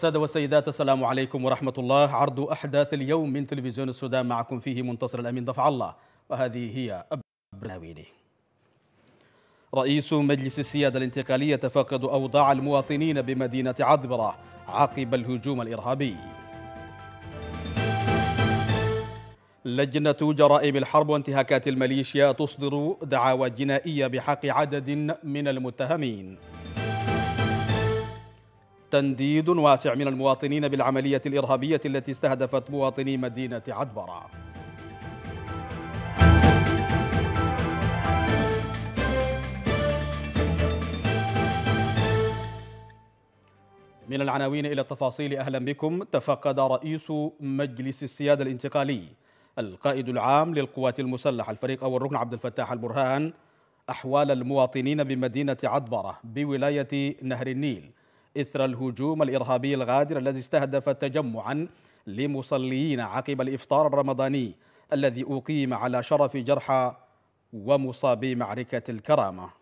السادة والسيدات السلام عليكم ورحمة الله عرض أحداث اليوم من تلفزيون السودان معكم فيه منتصر الأمين دفع الله وهذه هي برنامجه رئيس مجلس السيادة الانتقالية تفقد أوضاع المواطنين بمدينة عذبرة عقب الهجوم الإرهابي لجنة جرائم الحرب وانتهاكات الميليشيا تصدر دعاوى جنائية بحق عدد من المتهمين تنديد واسع من المواطنين بالعملية الإرهابية التي استهدفت مواطني مدينة عدبرة من العناوين إلى التفاصيل أهلا بكم تفقد رئيس مجلس السيادة الانتقالي القائد العام للقوات المسلحة الفريق أول ركن عبد الفتاح البرهان أحوال المواطنين بمدينة عدبرة بولاية نهر النيل إثر الهجوم الإرهابي الغادر الذي استهدف تجمعا لمصلين عقب الإفطار الرمضاني الذي أقيم على شرف جرحى ومصابي معركة الكرامة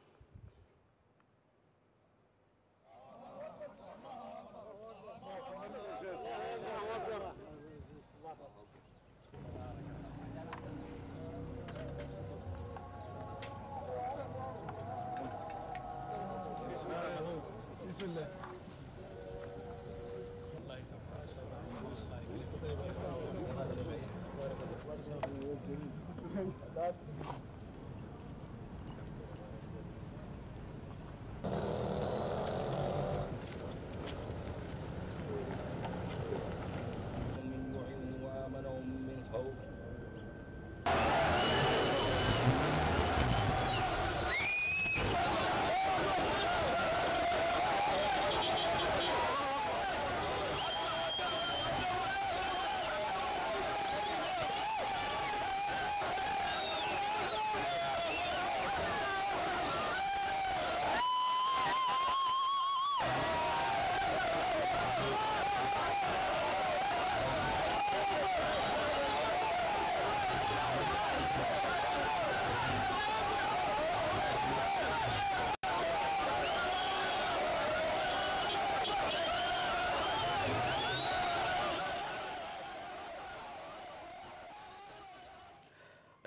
that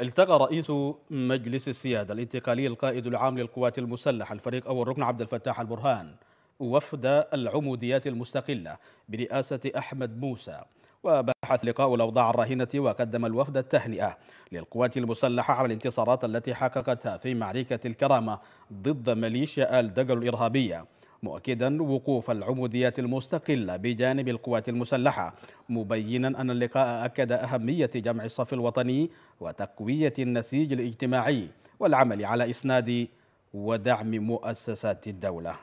التقى رئيس مجلس السيادة الانتقالي القائد العام للقوات المسلحة الفريق أول ركن عبد الفتاح البرهان وفد العموديات المستقلة برئاسة أحمد موسى وبحث لقاء الأوضاع الراهنة وقدم الوفد التهنئة للقوات المسلحة على الانتصارات التي حققتها في معركة الكرامة ضد ميليشيا الدجل الإرهابية مؤكدا وقوف العموديات المستقلة بجانب القوات المسلحة مبينا أن اللقاء أكد أهمية جمع الصف الوطني وتقوية النسيج الاجتماعي والعمل على إسناد ودعم مؤسسات الدولة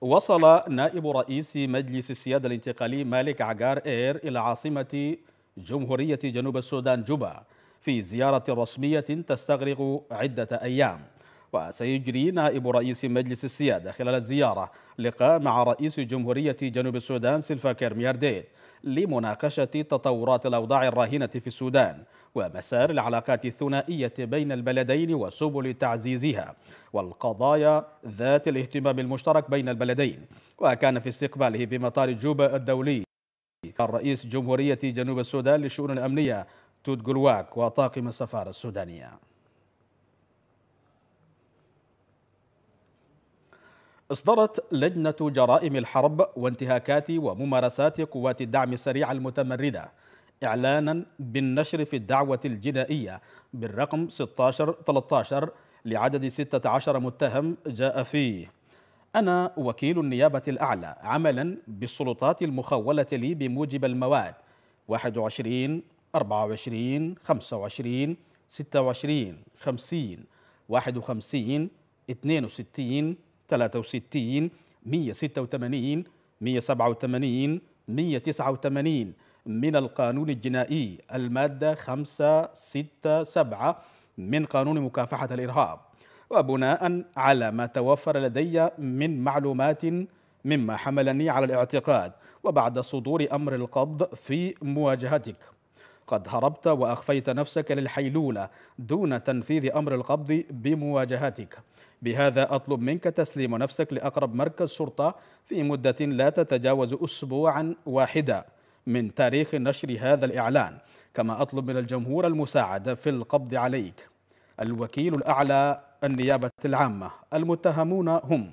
وصل نائب رئيس مجلس السيادة الانتقالي مالك عجار إير إلى عاصمة جمهورية جنوب السودان جوبا في زيارة رسمية تستغرق عدة أيام وسيجري نائب رئيس مجلس السيادة خلال الزيارة لقاء مع رئيس جمهورية جنوب السودان سلفا كيرميارديد ميارديد لمناقشة تطورات الأوضاع الراهنة في السودان ومسار العلاقات الثنائية بين البلدين وسبل تعزيزها والقضايا ذات الاهتمام المشترك بين البلدين وكان في استقباله بمطار جوبا الدولي الرئيس جمهورية جنوب السودان للشؤون الأمنية تود جلواك وطاقم السفارة السودانية اصدرت لجنة جرائم الحرب وانتهاكات وممارسات قوات الدعم السريع المتمردة إعلانا بالنشر في الدعوة الجنائية بالرقم 1613 لعدد 16 متهم جاء فيه أنا وكيل النيابة الأعلى عملا بالسلطات المخولة لي بموجب المواد 21 24 25 26 50 51 62 63 186 187 189 من القانون الجنائي المادة 567 من قانون مكافحة الإرهاب وبناء على ما توفر لدي من معلومات مما حملني على الاعتقاد وبعد صدور أمر القبض في مواجهتك قد هربت وأخفيت نفسك للحيلولة دون تنفيذ أمر القبض بمواجهتك بهذا أطلب منك تسليم نفسك لأقرب مركز شرطة في مدة لا تتجاوز أسبوعا واحدا من تاريخ نشر هذا الإعلان كما أطلب من الجمهور المساعدة في القبض عليك الوكيل الأعلى النيابة العامة المتهمون هم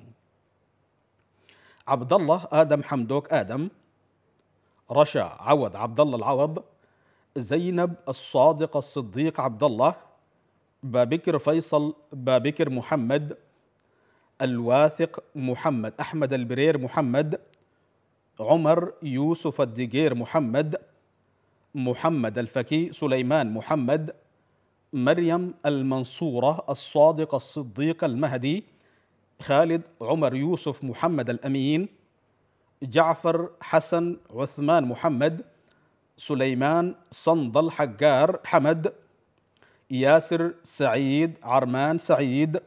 عبد الله آدم حمدوك آدم رشا عوض عبد الله العوض زينب الصادق الصديق عبد الله بابكر فيصل بابكر محمد الواثق محمد أحمد البرير محمد عمر يوسف الدقير محمد محمد الفكي سليمان محمد مريم المنصورة الصادق الصديق المهدي خالد عمر يوسف محمد الأمين جعفر حسن عثمان محمد سليمان صندل حجار حمد ياسر سعيد عرمان سعيد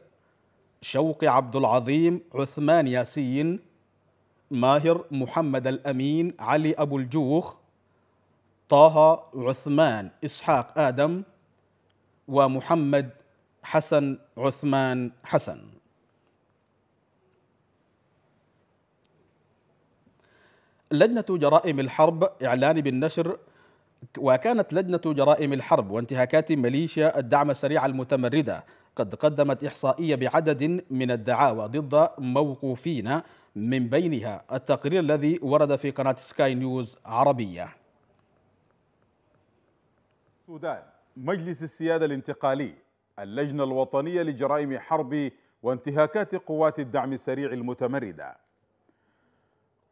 شوقي عبد العظيم عثمان ياسين ماهر محمد الأمين علي أبو الجوخ طه عثمان إسحاق آدم ومحمد حسن عثمان حسن لجنة جرائم الحرب إعلان بالنشر وكانت لجنة جرائم الحرب وانتهاكات ميليشيا الدعم السريع المتمردة قد قدمت إحصائية بعدد من الدعاوى ضد موقوفين من بينها التقرير الذي ورد في قناة سكاي نيوز عربية السودان مجلس السيادة الانتقالي اللجنة الوطنية لجرائم حرب وانتهاكات قوات الدعم السريع المتمردة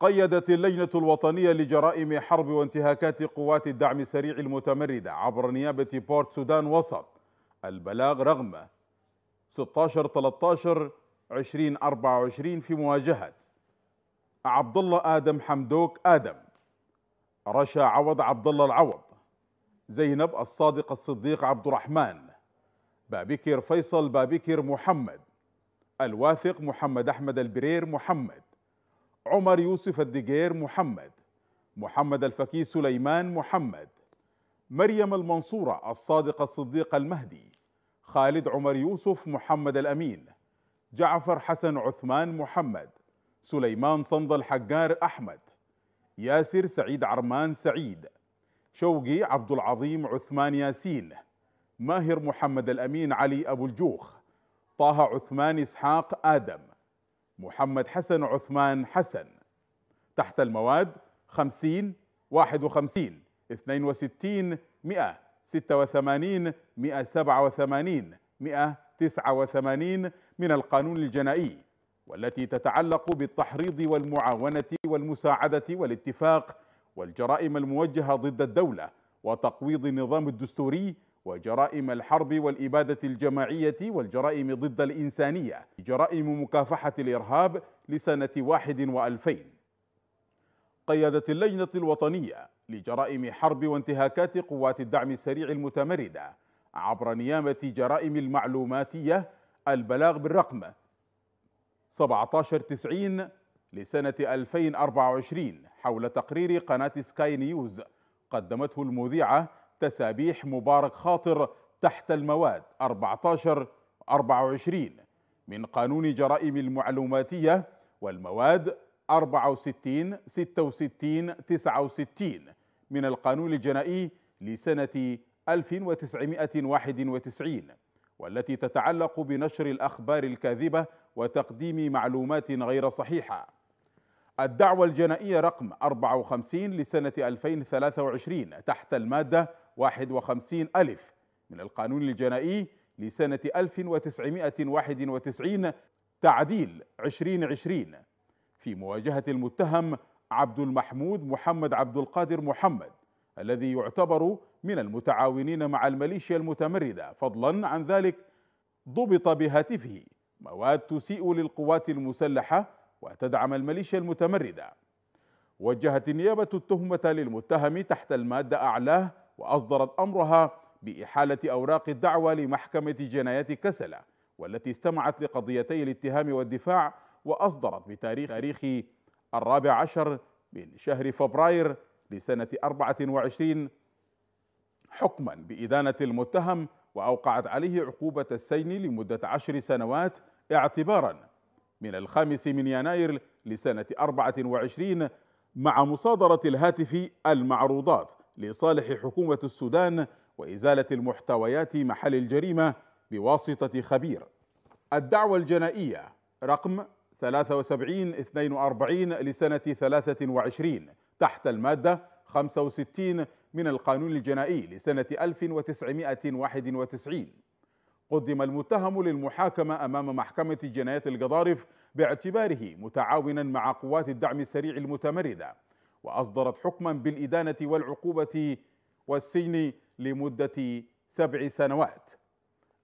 قيدت اللجنة الوطنية لجرائم حرب وانتهاكات قوات الدعم السريع المتمردة عبر نيابة بورت سودان وسط البلاغ رغم 16 13 2024 في مواجهة عبد الله آدم حمدوك آدم رشا عوض عبد الله العوض زينب الصادق الصديق عبد الرحمن بابكر فيصل بابكر محمد الواثق محمد أحمد البرير محمد عمر يوسف الدجير محمد محمد الفكي سليمان محمد مريم المنصورة الصادق الصديق المهدي خالد عمر يوسف محمد الأمين جعفر حسن عثمان محمد سليمان صند الحجار أحمد ياسر سعيد عرمان سعيد شوقي عبد العظيم عثمان ياسين ماهر محمد الأمين علي أبو الجوخ طه عثمان إسحاق آدم محمد حسن عثمان حسن تحت المواد 50 51 62 100 86 187 189 من القانون الجنائي والتي تتعلق بالتحريض والمعاونة والمساعدة والاتفاق والجرائم الموجهة ضد الدولة وتقويض النظام الدستوري وجرائم الحرب والإبادة الجماعية والجرائم ضد الإنسانية جرائم مكافحة الإرهاب لسنة واحد وألفين قيادت اللجنة الوطنية لجرائم حرب وانتهاكات قوات الدعم السريع المتمردة عبر نيامة جرائم المعلوماتية البلاغ بالرقم 1790 لسنة 2024 حول تقرير قناة سكاي نيوز قدمته المذيعة تسابيح مبارك خاطر تحت المواد 14 24 من قانون جرائم المعلوماتية والمواد 64 66 69 من القانون الجنائي لسنة 1991 والتي تتعلق بنشر الأخبار الكاذبة وتقديم معلومات غير صحيحة الدعوة الجنائية رقم 54 لسنة 2023 تحت المادة 51 ألف من القانون الجنائي لسنة 1991 تعديل 2020 في مواجهة المتهم عبد المحمود محمد عبد القادر محمد الذي يعتبر من المتعاونين مع الميليشيا المتمردة فضلا عن ذلك ضبط بهاتفه مواد تسيء للقوات المسلحة وتدعم الميليشيا المتمردة وجهت النيابة التهمة للمتهم تحت المادة أعلاه وأصدرت أمرها بإحالة أوراق الدعوة لمحكمة جنايات كسلة والتي استمعت لقضيتي الاتهام والدفاع وأصدرت بتاريخ تاريخ الرابع عشر من شهر فبراير لسنة 24 حكما بإدانة المتهم وأوقعت عليه عقوبة السجن لمدة عشر سنوات اعتبارا من الخامس من يناير لسنة 24 مع مصادرة الهاتف المعروضات لصالح حكومة السودان وإزالة المحتويات محل الجريمة بواسطة خبير الدعوة الجنائية رقم 7342 لسنة 23 تحت المادة 65 من القانون الجنائي لسنة 1991 قدم المتهم للمحاكمة أمام محكمة جنايات القضارف باعتباره متعاونا مع قوات الدعم السريع المتمردة وأصدرت حكما بالإدانة والعقوبة والسجن لمدة سبع سنوات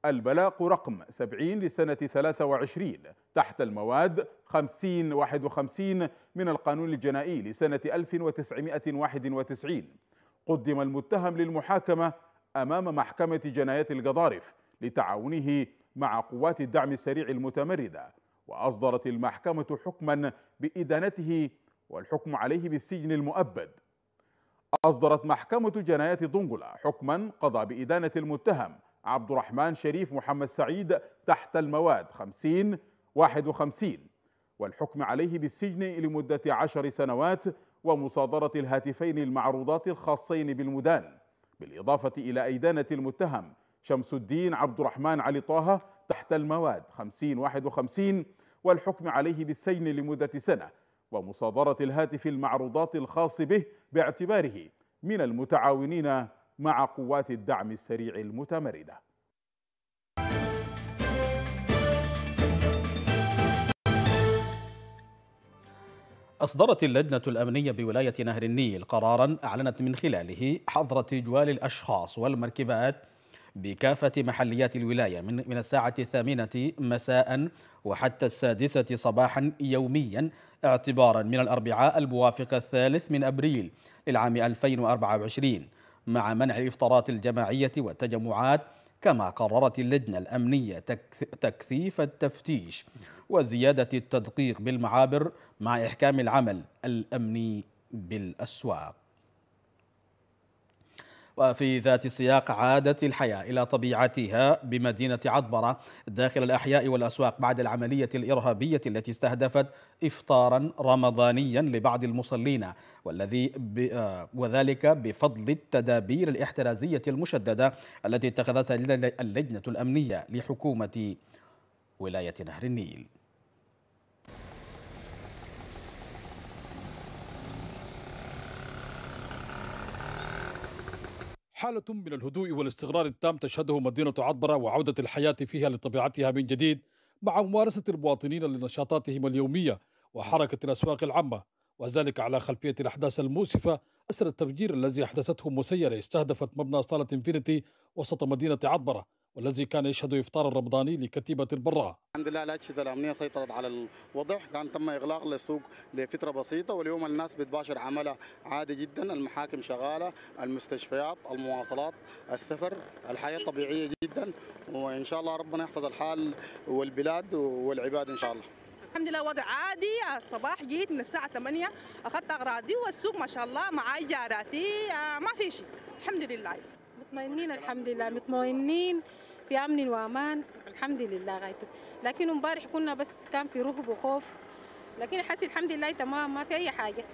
البلاغ رقم 70 لسنة 23 تحت المواد 50 51 من القانون الجنائي لسنة 1991 قدم المتهم للمحاكمة أمام محكمة جناية القضارف لتعاونه مع قوات الدعم السريع المتمردة وأصدرت المحكمة حكما بإدانته والحكم عليه بالسجن المؤبد أصدرت محكمة جناية دنقلة حكما قضى بإدانة المتهم عبد الرحمن شريف محمد سعيد تحت المواد 50 51 والحكم عليه بالسجن لمدة عشر سنوات ومصادرة الهاتفين المعروضات الخاصين بالمدان بالإضافة إلى إدانة المتهم شمس الدين عبد الرحمن علي طه تحت المواد 50 51 والحكم عليه بالسجن لمدة سنة ومصادرة الهاتف المعروضات الخاص به باعتباره من المتعاونين مع قوات الدعم السريع المتمردة أصدرت اللجنة الأمنية بولاية نهر النيل قرارا أعلنت من خلاله حظر تجوال الأشخاص والمركبات بكافة محليات الولاية من, من الساعة الثامنة مساء وحتى السادسة صباحا يوميا اعتبارا من الأربعاء الموافق الثالث من أبريل للعام 2024 مع منع الإفطارات الجماعية والتجمعات كما قررت اللجنة الأمنية تكثيف التفتيش وزيادة التدقيق بالمعابر مع إحكام العمل الأمني بالأسواق وفي ذات سياق عادت الحياة إلى طبيعتها بمدينة عطبرة داخل الأحياء والأسواق بعد العملية الإرهابية التي استهدفت إفطارا رمضانيا لبعض المصلين والذي آه، وذلك بفضل التدابير الاحترازية المشددة التي اتخذتها اللجنة الأمنية لحكومة ولاية نهر النيل حالة من الهدوء والاستقرار التام تشهده مدينة عطبرة وعودة الحياة فيها لطبيعتها من جديد مع ممارسة المواطنين لنشاطاتهم اليومية وحركة الأسواق العامة وذلك على خلفية الأحداث المؤسفة أثر التفجير الذي أحدثته مسيرة استهدفت مبنى صالة انفينيتي وسط مدينة عطبرة والذي كان يشهد إفطار الرمضاني لكتيبة البراء الحمد لله الأجهزة الأمنية سيطرت على الوضع كان تم إغلاق للسوق لفترة بسيطة واليوم الناس بتباشر عملها عادي جدا المحاكم شغالة المستشفيات المواصلات السفر الحياة طبيعية جدا وإن شاء الله ربنا يحفظ الحال والبلاد والعباد إن شاء الله الحمد لله وضع عادي الصباح جيت من الساعة 8 أخذت أغراضي والسوق ما شاء الله معي جاراتي آه، ما في شيء الحمد لله مطمئنين الحمد لله مطمئنين في امن وامان الحمد لله غايته لكن امبارح كنا بس كان في رهب وخوف لكن حسي الحمد لله تمام ما في اي حاجه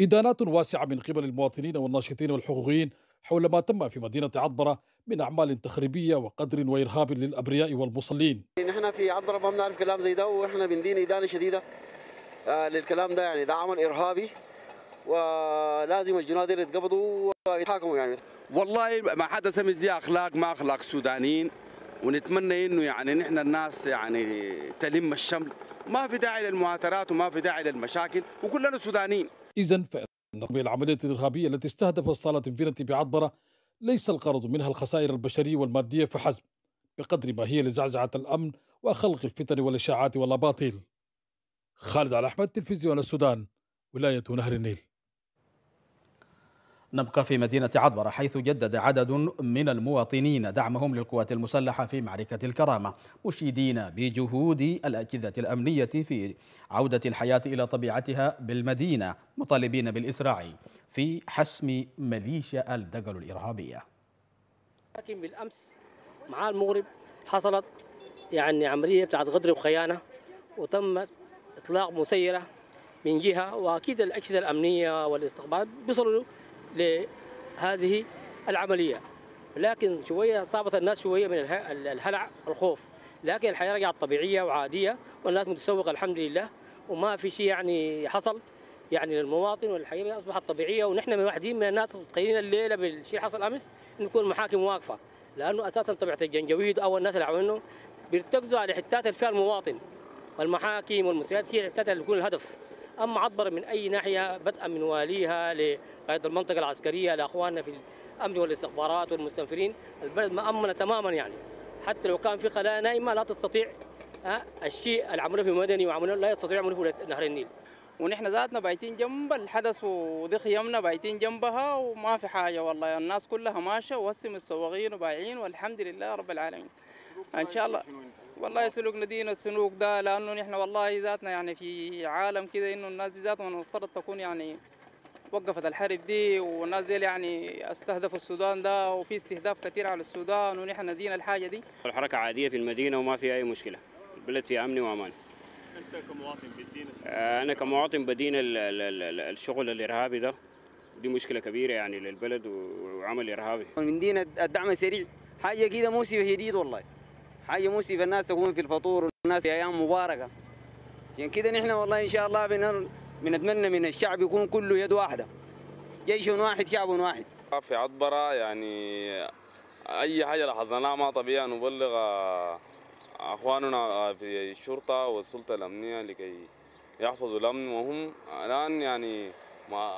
ادانات واسعه من قبل المواطنين والناشطين والحقوقيين حول ما تم في مدينه عطبره من اعمال تخريبيه وقدر وارهاب للابرياء والمصلين. يعني نحن في عطبره ما بنعرف كلام زي ده واحنا بندين ادانه شديده آه، للكلام ده يعني ده عمل ارهابي ولازم الجنود يتقبضوا ويتحاكموا يعني والله ما حدا سمي زي اخلاق ما اخلاق سودانيين ونتمنى انه يعني نحن الناس يعني تلم الشمل ما في داعي للمعاترات وما في داعي للمشاكل وكلنا سودانيين اذا فان العمليه الارهابيه التي استهدفت صاله انفينيتي بعطبره ليس الغرض منها الخسائر البشريه والماديه فحسب بقدر ما هي لزعزعه الامن وخلق الفتن والاشاعات والاباطيل خالد على احمد تلفزيون السودان ولايه نهر النيل نبقى في مدينة عدبرة حيث جدد عدد من المواطنين دعمهم للقوات المسلحة في معركة الكرامة مشيدين بجهود الأجهزة الأمنية في عودة الحياة إلى طبيعتها بالمدينة مطالبين بالإسراع في حسم ميليشيا الدجل الإرهابية لكن بالأمس مع المغرب حصلت يعني عملية بتاعت غدر وخيانة وتم إطلاق مسيرة من جهة وأكيد الأجهزة الأمنية والاستخبارات بيصلوا لهذه العملية لكن شوية صابت الناس شوية من الهلع والخوف لكن الحياة رجعت طبيعية وعادية والناس متسوقة الحمد لله وما في شيء يعني حصل يعني للمواطن والحياة أصبحت طبيعية ونحن من واحدين من الناس متخيلين الليلة بالشيء حصل أمس إن المحاكم واقفة لأنه أساسا طبيعة الجنجويد أو الناس اللي عملوا بيرتكزوا على حتات اللي فيها المواطن والمحاكم والمسيرات هي حتات اللي تكون الهدف اما عبر من أي ناحية بدءا من واليها لقياده المنطقة العسكرية لأخواننا في الأمن والاستخبارات والمستنفرين البلد مأمنة تماما يعني حتى لو كان في خلايا نايمة لا تستطيع الشيء العمل في مدني وعمله لا يستطيع عمله في نهر النيل ونحن ذاتنا بايتين جنب الحدث ودي خيامنا بايتين جنبها وما في حاجه والله الناس كلها ماشيه ووسم السواقين وبايعين والحمد لله رب العالمين ان شاء الله والله سلوك ندينا السلوك ده لانه نحن والله ذاتنا يعني في عالم كده انه الناس ذاتهم المفترض تكون يعني وقفت الحرب دي والناس دي يعني استهدفوا السودان ده وفي استهداف كثير على السودان ونحن ندينا الحاجه دي الحركه عاديه في المدينه وما في اي مشكله البلد في امن وامان انت كمواطن بدين آه، انا كمواطن بدين الشغل الارهابي ده دي مشكله كبيره يعني للبلد وعمل ارهابي من دين الدعم السريع حاجه كده موسم شديد والله حاجه مسبه الناس تكون في الفطور والناس ايام مباركه عشان كده نحن والله ان شاء الله بنتمنى من الشعب يكون كله يد واحده جيش واحد شعب واحد في عطبره يعني اي حاجه لاحظناها ما طبيعي نبلغ اخواننا في الشرطه والسلطه الامنيه لكي يحفظوا الامن وهم الان يعني ما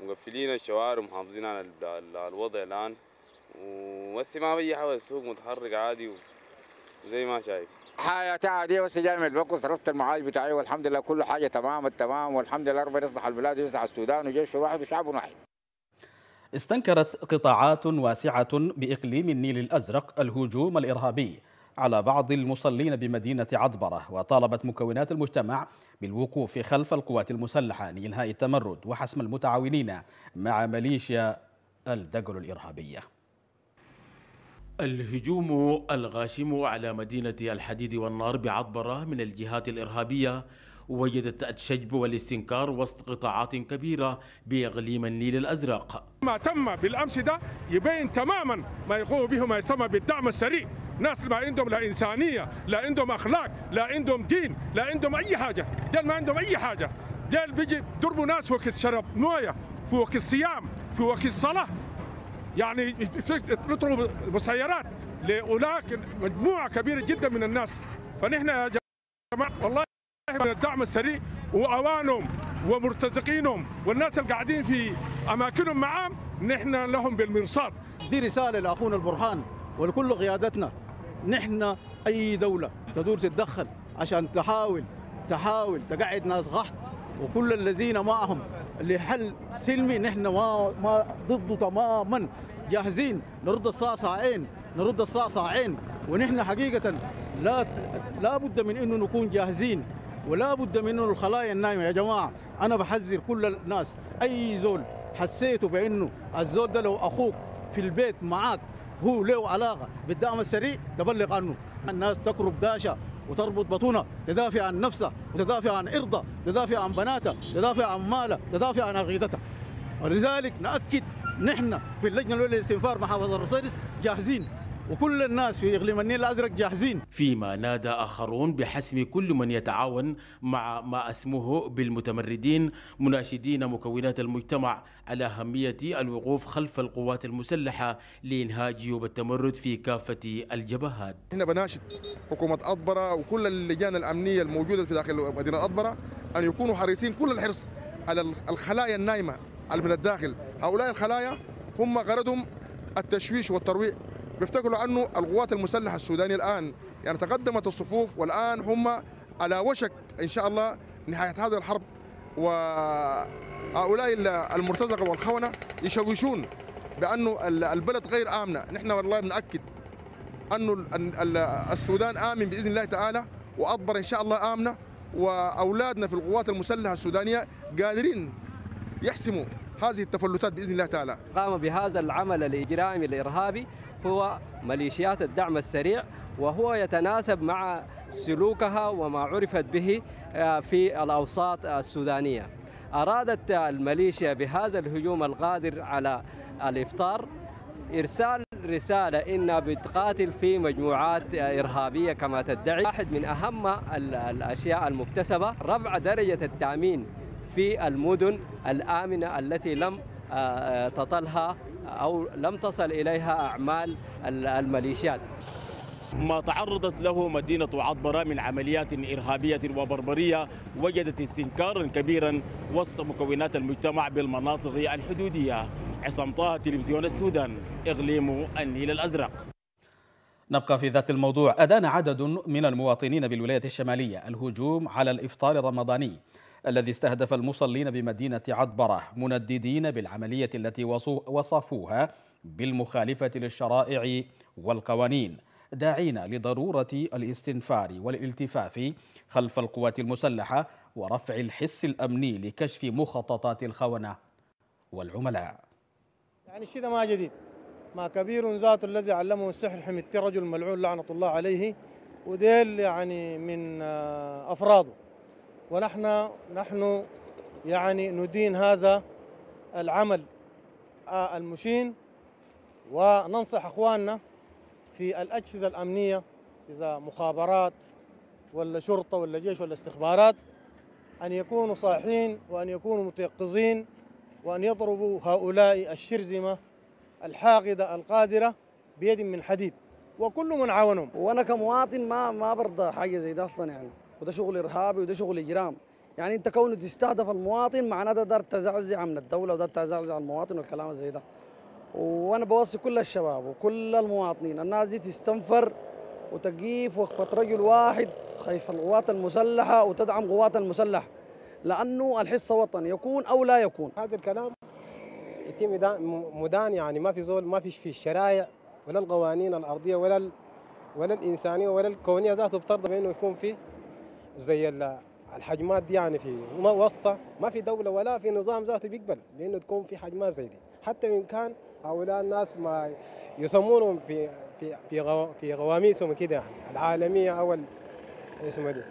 مقفلين الشوارع ومحافظين على الوضع الان بس ما بيجي حول السوق متحرك عادي وزي ما شايف حياتي عاديه بس جاي من البنك وصرفت المعاش بتاعي والحمد لله كل حاجه تمام التمام والحمد لله ربنا يصلح البلاد ويصلح السودان وجيش واحد وشعب واحد استنكرت قطاعات واسعة بإقليم النيل الأزرق الهجوم الإرهابي على بعض المصلين بمدينة عدبرة وطالبت مكونات المجتمع بالوقوف خلف القوات المسلحة لإنهاء التمرد وحسم المتعاونين مع ميليشيا الدجل الإرهابية الهجوم الغاشم على مدينة الحديد والنار بعطبرة من الجهات الإرهابية وجدت الشجب والاستنكار وسط قطاعات كبيرة بإقليم النيل الأزرق ما تم بالأمس ده يبين تماما ما يقوم به ما يسمى بالدعم السريع ناس ما عندهم لا إنسانية لا عندهم أخلاق لا عندهم دين لا عندهم أي حاجة دل ما عندهم أي حاجة دل بيجي دربوا ناس وقت شرب موية في وقت الصيام في وقت الصلاة يعني نطلب مسيرات لاولئك مجموعه كبيره جدا من الناس فنحن يا جماعه والله من الدعم السريع واوانهم ومرتزقينهم والناس اللي قاعدين في اماكنهم معهم نحن لهم بالمرصاد دي رساله لاخونا البرهان ولكل قيادتنا نحن اي دوله تدور تتدخل عشان تحاول تحاول تقعد ناس غحط وكل الذين معهم لحل سلمي نحن ما, ما ضده تماما جاهزين نرد الصاصة عين نرد الصاصة عين ونحن حقيقه لا لا بد من انه نكون جاهزين ولا بد من انه الخلايا النايمه يا جماعه انا بحذر كل الناس اي زول حسيته بانه الزول ده لو اخوك في البيت معاك هو له علاقه بالدعم السريع تبلغ عنه الناس تقرب داشة وتربط بطونها تدافع عن نفسها وتدافع عن إرضه تدافع عن بناتها تدافع عن مالها تدافع عن عقيدته ولذلك نأكد نحن في اللجنة الأولى للاستنفار محافظة الرصيدس جاهزين وكل الناس في إقليم النيل الأزرق جاهزين فيما نادى آخرون بحسم كل من يتعاون مع ما أسموه بالمتمردين مناشدين مكونات المجتمع على أهمية الوقوف خلف القوات المسلحة لانهاء جيوب التمرد في كافة الجبهات هنا بناشد حكومة أطبرة وكل اللجان الأمنية الموجودة في داخل مدينة أطبرة أن يكونوا حريصين كل الحرص على الخلايا النايمة من الداخل هؤلاء الخلايا هم غرضهم التشويش والترويع بيفتكروا أنه القوات المسلحة السودانية الآن يعني تقدمت الصفوف والآن هم على وشك إن شاء الله نهاية هذه الحرب وهؤلاء المرتزقة والخونة يشوشون بأنه البلد غير آمنة نحن والله بنأكد أنه السودان آمن بإذن الله تعالى وأطبر إن شاء الله آمنة وأولادنا في القوات المسلحة السودانية قادرين يحسموا هذه التفلتات باذن الله تعالى. قام بهذا العمل الاجرامي الارهابي هو ميليشيات الدعم السريع وهو يتناسب مع سلوكها وما عرفت به آه، في الأوساط السودانية أرادت الميليشيا بهذا الهجوم القادر على الإفطار إرسال رسالة إنها بتقاتل في مجموعات إرهابية كما تدعي واحد من أهم الأشياء المكتسبة رفع درجة التأمين في المدن الآمنة التي لم آه، تطلها أو لم تصل إليها أعمال الميليشيات ما تعرضت له مدينة عطبرة من عمليات إرهابية وبربرية وجدت استنكارا كبيرا وسط مكونات المجتمع بالمناطق الحدودية عصام طه تلفزيون السودان إقليم النيل الأزرق نبقى في ذات الموضوع أدان عدد من المواطنين بالولايات الشمالية الهجوم على الإفطار الرمضاني الذي استهدف المصلين بمدينة عدبرة منددين بالعملية التي وصفوها بالمخالفة للشرائع والقوانين داعين لضرورة الاستنفار والالتفاف خلف القوات المسلحة ورفع الحس الأمني لكشف مخططات الخونة والعملاء يعني الشيء ما جديد ما كبير ذات الذي علمه السحر حمدت رجل ملعون لعنة الله عليه وديل يعني من آه، أفراده ونحن نحن يعني ندين هذا العمل آه، المشين وننصح اخواننا في الاجهزه الامنيه اذا مخابرات ولا شرطه ولا جيش ولا استخبارات ان يكونوا صاحين وان يكونوا متيقظين وان يضربوا هؤلاء الشرذمه الحاقده القادره بيد من حديد وكل من عاونهم وانا كمواطن ما ما برضى حاجه زي ده اصلا يعني وده شغل ارهابي وده شغل اجرام يعني انت كونه تستهدف المواطن معناته ده تزعزع من الدوله وده تزعزع المواطن والكلام زي ده وانا بوصي كل الشباب وكل المواطنين الناس دي تستنفر وتقيف وقفه رجل واحد خايف القوات المسلحه وتدعم قوات المسلحه لانه الحصه وطن يكون او لا يكون هذا الكلام يتم مدان يعني ما في زول ما فيش في الشرائع ولا القوانين الارضيه ولا ولا الانسانيه ولا الكونيه ذاته بترضى بانه يكون فيه زي الحجمات دي يعني في وسطة ما في دولة ولا في نظام ذاته بيقبل بأنه تكون في حجمات زي دي حتى وإن كان هؤلاء الناس ما يسمونهم في في في غو في غواميسهم كده يعني العالمية أو اسمه إيه دي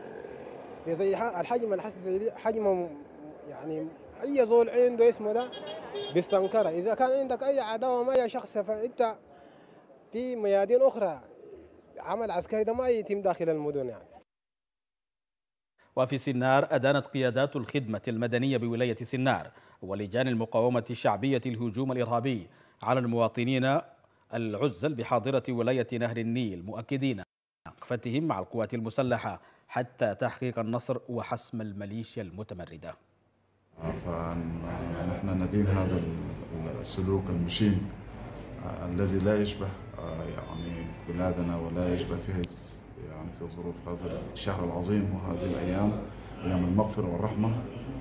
في زي الحجم الحس زي دي حجمه يعني أي زول عنده اسمه ده بيستنكره إذا كان عندك أي عداوة مع أي شخص فأنت في ميادين أخرى عمل عسكري ده ما يتم داخل المدن يعني وفي سنار أدانت قيادات الخدمة المدنية بولاية سنار ولجان المقاومة الشعبية الهجوم الإرهابي على المواطنين العزل بحاضرة ولاية نهر النيل مؤكدين وقفتهم مع القوات المسلحة حتى تحقيق النصر وحسم الميليشيا المتمردة فنحن ندين هذا السلوك المشين آه، الذي لا يشبه آه، يعني بلادنا ولا يشبه فيها في ظروف هذا الشهر العظيم وهذه الأيام أيام المغفرة والرحمة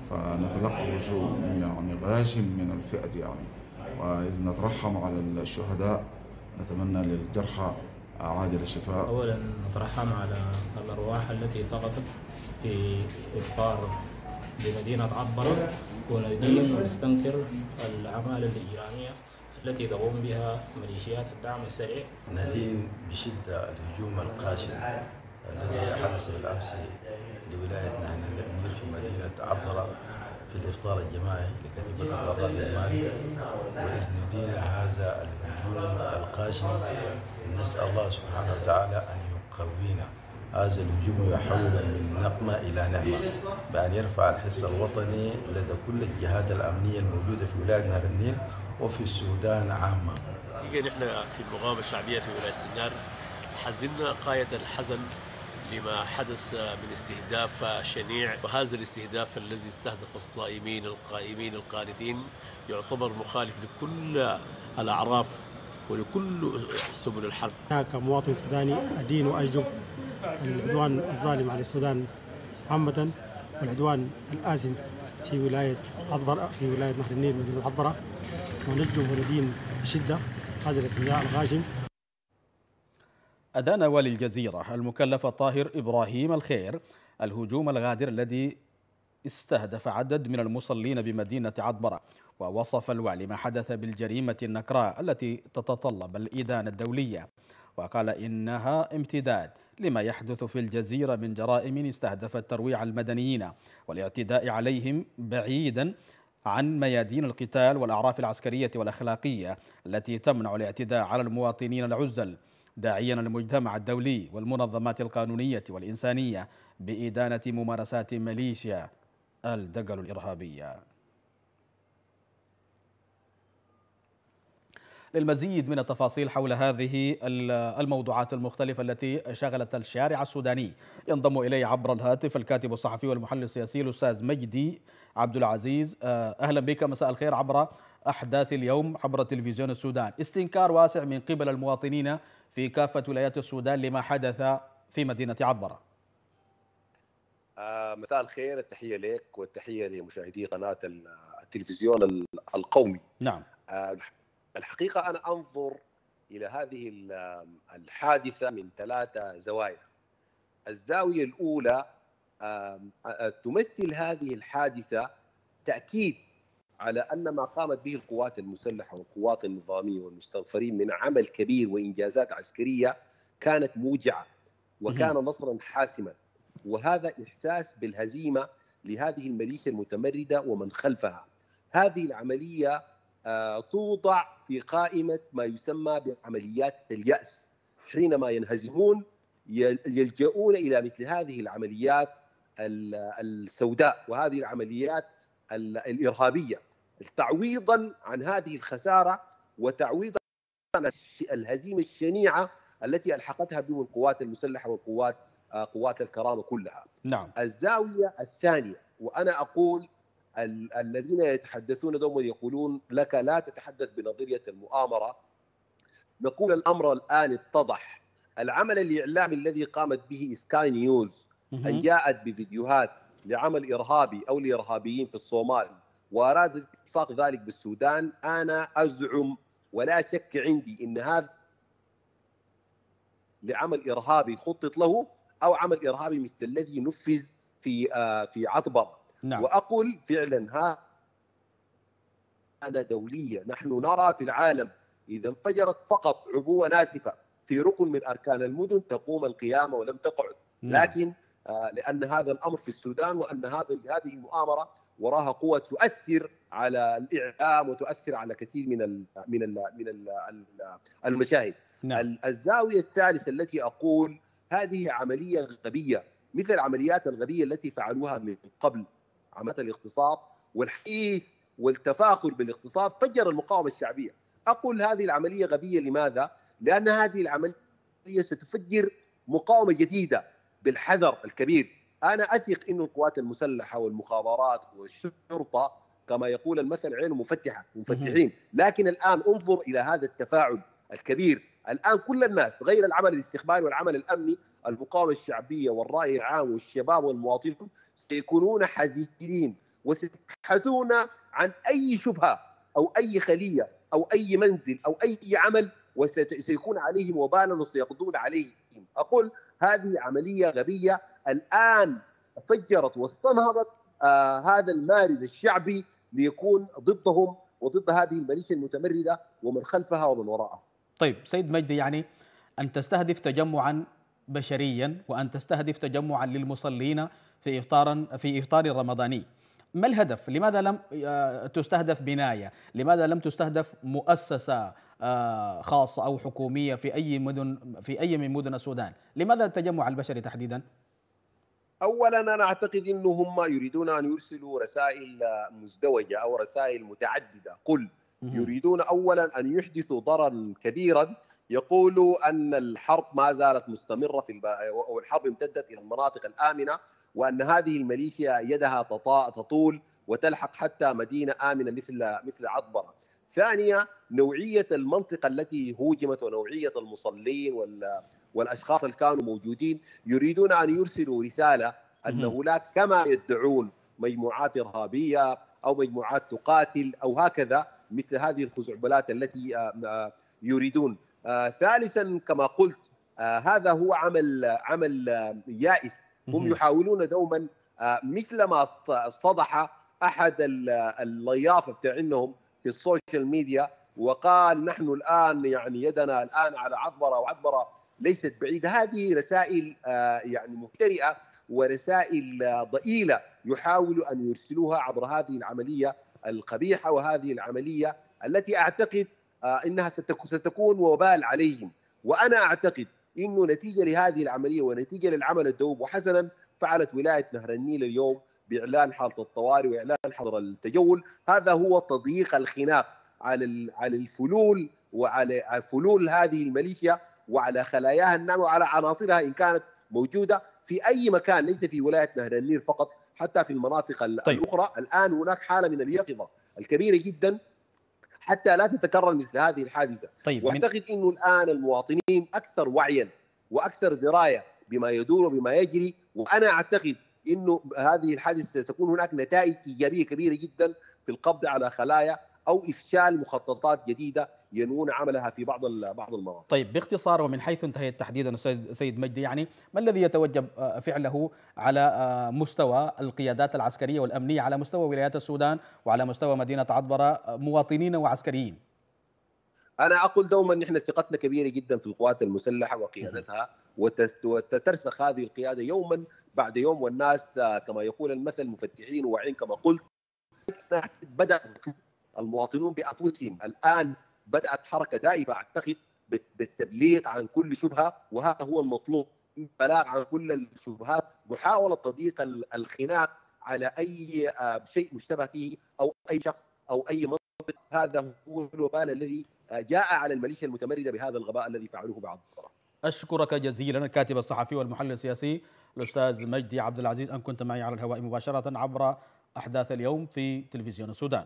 فنتلقى هجوم يعني غاشم من الفئة يعني وإذ نترحم على الشهداء نتمنى للجرحى عاجل الشفاء أولا نترحم على الأرواح التي سقطت في إبقار بمدينة عبرة وندين ونستنكر الأعمال الايرانيه التي تقوم بها ميليشيات الدعم السريع ندين بشدة الهجوم القاسي الذي حدث بالأمس لولايتنا هنا الأمير في مدينة عبرة في الإفطار الجماعي لكتيبة القضاء للمال وإذ دين هذا الهجوم القاسي نسأل الله سبحانه وتعالى أن يقوينا هذا الهجوم يحول من نقمة إلى نعمة بأن يرفع الحس الوطني لدى كل الجهات الأمنية الموجودة في ولاية نهر النيل وفي السودان عامة حقيقة نحن في المقاومة الشعبية في ولاية سنار حزنا غاية الحزن لما حدث من استهداف شنيع وهذا الاستهداف الذي استهدف الصائمين القائمين القانتين يعتبر مخالف لكل الأعراف ولكل سبل الحرب أنا كمواطن سوداني أدين وأجب العدوان الظالم على السودان عامة والعدوان الآزم في ولاية عطبرة في ولاية نهر النيل مدينة عطبرة ونجم وندين بشدة هذا الاعتداء الغاشم أدان والي الجزيرة المكلف طاهر إبراهيم الخير الهجوم الغادر الذي استهدف عدد من المصلين بمدينة عدبرة ووصف الوالي ما حدث بالجريمة النكراء التي تتطلب الإدانة الدولية وقال إنها امتداد لما يحدث في الجزيرة من جرائم استهدفت ترويع المدنيين والاعتداء عليهم بعيدا عن ميادين القتال والأعراف العسكرية والأخلاقية التي تمنع الاعتداء على المواطنين العزل داعيا المجتمع الدولي والمنظمات القانونية والإنسانية بإدانة ممارسات ميليشيا الدقل الإرهابية للمزيد من التفاصيل حول هذه الموضوعات المختلفة التي شغلت الشارع السوداني ينضم إلي عبر الهاتف الكاتب الصحفي والمحلل السياسي الأستاذ مجدي عبد العزيز آه، أهلا بك مساء الخير عبر أحداث اليوم عبر تلفزيون السودان استنكار واسع من قبل المواطنين في كافة ولايات السودان لما حدث في مدينة عبرة آه، مساء الخير التحية لك والتحية لمشاهدي قناة التلفزيون القومي نعم آه، الحقيقة أنا أنظر إلى هذه الحادثة من ثلاثة زوايا الزاوية الأولى تمثل هذه الحادثة تأكيد على ان ما قامت به القوات المسلحه والقوات النظاميه والمستنفرين من عمل كبير وانجازات عسكريه كانت موجعه وكان نصرا حاسما وهذا احساس بالهزيمه لهذه الميليشيا المتمرده ومن خلفها هذه العمليه آه، توضع في قائمه ما يسمى بعمليات الياس حينما ينهزمون يلجؤون الى مثل هذه العمليات السوداء وهذه العمليات الارهابيه تعويضا عن هذه الخساره وتعويضا عن الهزيمه الشنيعه التي الحقتها بهم القوات المسلحه والقوات قوات الكرامه كلها. نعم. الزاويه الثانيه وانا اقول الذين يتحدثون دوما يقولون لك لا تتحدث بنظريه المؤامره نقول الامر الان اتضح العمل الاعلامي الذي قامت به سكاي نيوز ان جاءت بفيديوهات لعمل إرهابي أو لإرهابيين في الصومال وأراد إلصاق ذلك بالسودان أنا أزعم ولا شك عندي أن هذا لعمل إرهابي خطط له أو عمل إرهابي مثل الذي نفذ في آه، في عطبر نعم. وأقول فعلا ها أنا دولية نحن نرى في العالم إذا انفجرت فقط عبوة ناسفة في ركن من أركان المدن تقوم القيامة ولم تقعد نعم. لكن آه، لان هذا الامر في السودان وان هذا هذه المؤامره وراها قوة تؤثر على الإعلام وتؤثر على كثير من ال من ال من الـ المشاهد نعم. الزاوية الثالثة التي أقول هذه عملية غبية مثل العمليات الغبية التي فعلوها من قبل عمليه الاغتصاب والحديث والتفاخر بالاغتصاب فجر المقاومة الشعبية أقول هذه العملية غبية لماذا؟ لأن هذه العملية ستفجر مقاومة جديدة بالحذر الكبير انا اثق ان القوات المسلحه والمخابرات والشرطه كما يقول المثل عين مفتحه مفتحين لكن الان انظر الى هذا التفاعل الكبير الان كل الناس غير العمل الاستخباري والعمل الامني المقاومه الشعبيه والراي العام والشباب والمواطنون سيكونون حذرين وسيبحثون عن اي شبهه او اي خليه او اي منزل او اي عمل وسيكون عليهم وبالا وسيقضون عليهم اقول هذه عملية غبية الآن فجرت واستنهضت آه، هذا المارد الشعبي ليكون ضدهم وضد هذه الميليشيا المتمرده ومن خلفها ومن وراءها. طيب سيد مجدي يعني ان تستهدف تجمعا بشريا وان تستهدف تجمعا للمصلين في افطار في افطار رمضاني. ما الهدف؟ لماذا لم آه، تستهدف بنايه؟ لماذا لم تستهدف مؤسسه آه، خاصه او حكوميه في اي مدن في اي من مدن السودان، لماذا التجمع البشري تحديدا؟ اولا انا اعتقد انه هم يريدون ان يرسلوا رسائل مزدوجه او رسائل متعدده، قل يريدون اولا ان يحدثوا ضررا كبيرا يقولوا ان الحرب ما زالت مستمره في الب... او الحرب امتدت الى المناطق الامنه وان هذه الميليشيا يدها تطول وتلحق حتى مدينه امنه مثل مثل عطبره ثانيا نوعيه المنطقه التي هوجمت ونوعيه المصلين وال والاشخاص اللي كانوا موجودين يريدون ان يرسلوا رساله ان هناك كما يدعون مجموعات ارهابيه او مجموعات تقاتل او هكذا مثل هذه الخزعبلات التي آه، آه، يريدون آه، ثالثا كما قلت هذا هو عمل عمل يائس هم يحاولون دوما مثلما صدح احد الليافه بتاعنهم في السوشيال ميديا وقال نحن الان يعني يدنا الان على عذبره وعذبره ليست بعيده هذه رسائل آه، يعني مهترئه ورسائل آه، ضئيله يحاول ان يرسلوها عبر هذه العمليه القبيحه وهذه العمليه التي اعتقد آه، انها ستكون وبال عليهم وانا اعتقد انه نتيجه لهذه العمليه ونتيجه للعمل الدؤوب وحسنا فعلت ولايه نهر النيل اليوم باعلان حاله الطوارئ واعلان حظر التجول هذا هو تضييق الخناق على على الفلول وعلى فلول هذه الميليشيا وعلى خلاياها الناعمه وعلى عناصرها ان كانت موجوده في اي مكان ليس في ولايه نهر النيل فقط حتى في المناطق طيب. الاخرى الان هناك حاله من اليقظه الكبيره جدا حتى لا تتكرر مثل هذه الحادثه طيب واعتقد انه الان المواطنين اكثر وعيا واكثر درايه بما يدور وبما يجري وانا اعتقد انه هذه الحادثه تكون هناك نتائج ايجابيه كبيره جدا في القبض على خلايا او افشال مخططات جديده ينوون عملها في بعض بعض المواقع. طيب باختصار ومن حيث انتهيت تحديدا استاذ سيد مجدي يعني ما الذي يتوجب آه، فعله على آه، مستوى القيادات العسكريه والامنيه على مستوى ولايات السودان وعلى مستوى مدينه عطبره آه، مواطنين وعسكريين؟ انا اقول دوما نحن ثقتنا كبيره جدا في القوات المسلحه وقيادتها وترسخ هذه القياده يوما بعد يوم والناس آه، كما يقول المثل مفتعين واعين كما قلت بدأ المواطنون بأنفسهم الآن بدأت حركة دائبة أعتقد بالتبليغ عن كل شبهة وهذا هو المطلوب بلاغ عن كل الشبهات محاولة تضييق الخناق على أي آه، شيء مشتبه فيه أو أي شخص أو أي منطق هذا هو الوبال الذي آه، جاء على الميليشيا المتمردة بهذا الغباء الذي فعلوه بعض الطرف أشكرك جزيلا الكاتب الصحفي والمحلل السياسي الأستاذ مجدي عبد العزيز أن كنت معي على الهواء مباشرة عبر أحداث اليوم في تلفزيون السودان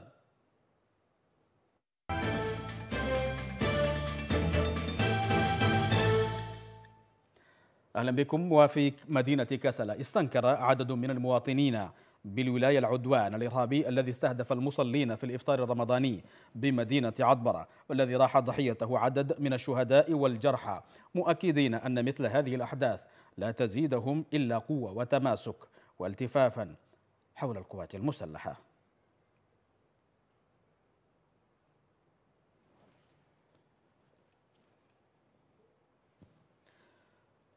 أهلا بكم وفي مدينة كسلا استنكر عدد من المواطنين بالولاية العدوان الإرهابي الذي استهدف المصلين في الإفطار الرمضاني بمدينة عطبرة والذي راح ضحيته عدد من الشهداء والجرحى مؤكدين أن مثل هذه الأحداث لا تزيدهم إلا قوة وتماسك والتفافا حول القوات المسلحة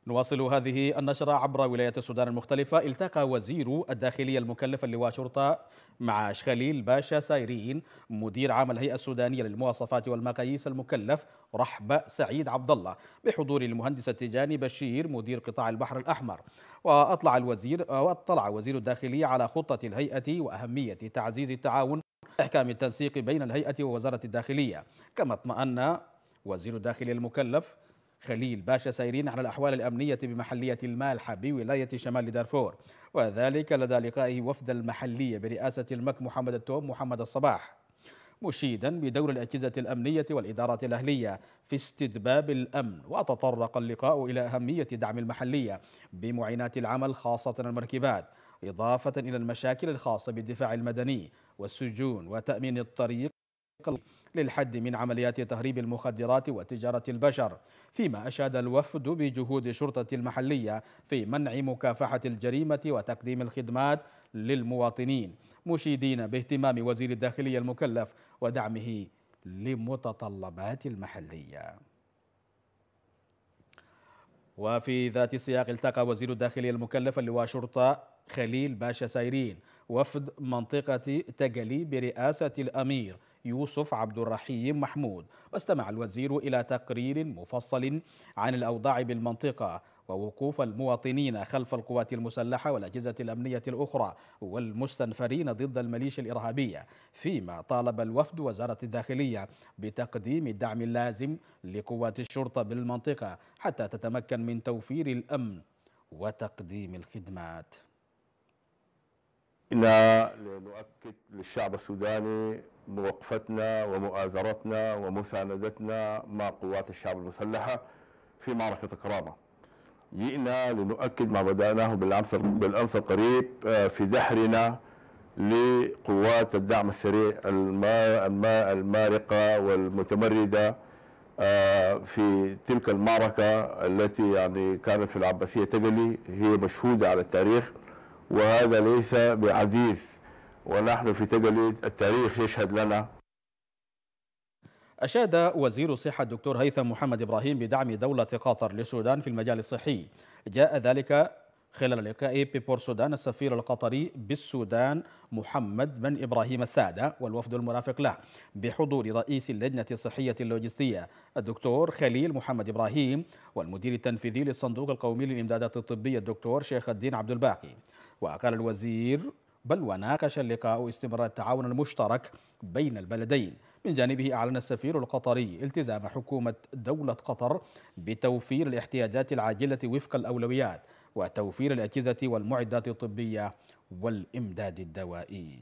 نواصل هذه النشرة عبر ولايات السودان المختلفة التقى وزير الداخلية المكلف اللواء شرطة مع خليل باشا سايرين مدير عام الهيئة السودانية للمواصفات والمقاييس المكلف رحب سعيد عبد الله بحضور المهندس التجاني بشير مدير قطاع البحر الأحمر وأطلع الوزير وأطلع وزير الداخلية على خطة الهيئة وأهمية تعزيز التعاون إحكام التنسيق بين الهيئة ووزارة الداخلية كما اطمأن وزير الداخلية المكلف خليل باشا سيرين على الأحوال الأمنية بمحلية المالحة بولاية شمال دارفور وذلك لدى لقائه وفد المحلية برئاسة المك محمد التوم محمد الصباح مشيدا بدور الأجهزة الأمنية والإدارات الأهلية في استدباب الأمن وتطرق اللقاء إلى أهمية دعم المحلية بمعينات العمل خاصة المركبات إضافة إلى المشاكل الخاصة بالدفاع المدني والسجون وتأمين الطريق للحد من عمليات تهريب المخدرات وتجارة البشر فيما أشاد الوفد بجهود الشرطة المحلية في منع مكافحة الجريمة وتقديم الخدمات للمواطنين مشيدين باهتمام وزير الداخلية المكلف ودعمه لمتطلبات المحلية وفي ذات السياق التقى وزير الداخلية المكلف اللواء شرطة خليل باشا سايرين وفد منطقة تقلي برئاسة الأمير يوسف عبد الرحيم محمود واستمع الوزير إلى تقرير مفصل عن الأوضاع بالمنطقة ووقوف المواطنين خلف القوات المسلحة والأجهزة الأمنية الأخرى والمستنفرين ضد الميليشيا الإرهابية فيما طالب الوفد وزارة الداخلية بتقديم الدعم اللازم لقوات الشرطة بالمنطقة حتى تتمكن من توفير الأمن وتقديم الخدمات إننا لنؤكد للشعب السوداني بوقفتنا ومؤازرتنا ومساندتنا مع قوات الشعب المسلحة في معركة الكرامة جئنا لنؤكد ما بدأناه بالأمس بالأمس القريب آه، في دحرنا لقوات الدعم السريع المارقة والمتمردة آه، في تلك المعركة التي يعني كانت في العباسية تقلي هي مشهودة على التاريخ وهذا ليس بعزيز ونحن في تجليد التاريخ يشهد لنا أشاد وزير الصحة الدكتور هيثم محمد إبراهيم بدعم دولة قطر للسودان في المجال الصحي جاء ذلك خلال لقاء بيبور سودان السفير القطري بالسودان محمد بن إبراهيم السادة والوفد المرافق له بحضور رئيس اللجنة الصحية اللوجستية الدكتور خليل محمد إبراهيم والمدير التنفيذي للصندوق القومي للإمدادات الطبية الدكتور شيخ الدين عبد الباقي وقال الوزير بل وناقش اللقاء استمرار التعاون المشترك بين البلدين من جانبه أعلن السفير القطري التزام حكومة دولة قطر بتوفير الاحتياجات العاجلة وفق الأولويات وتوفير الأجهزة والمعدات الطبية والإمداد الدوائي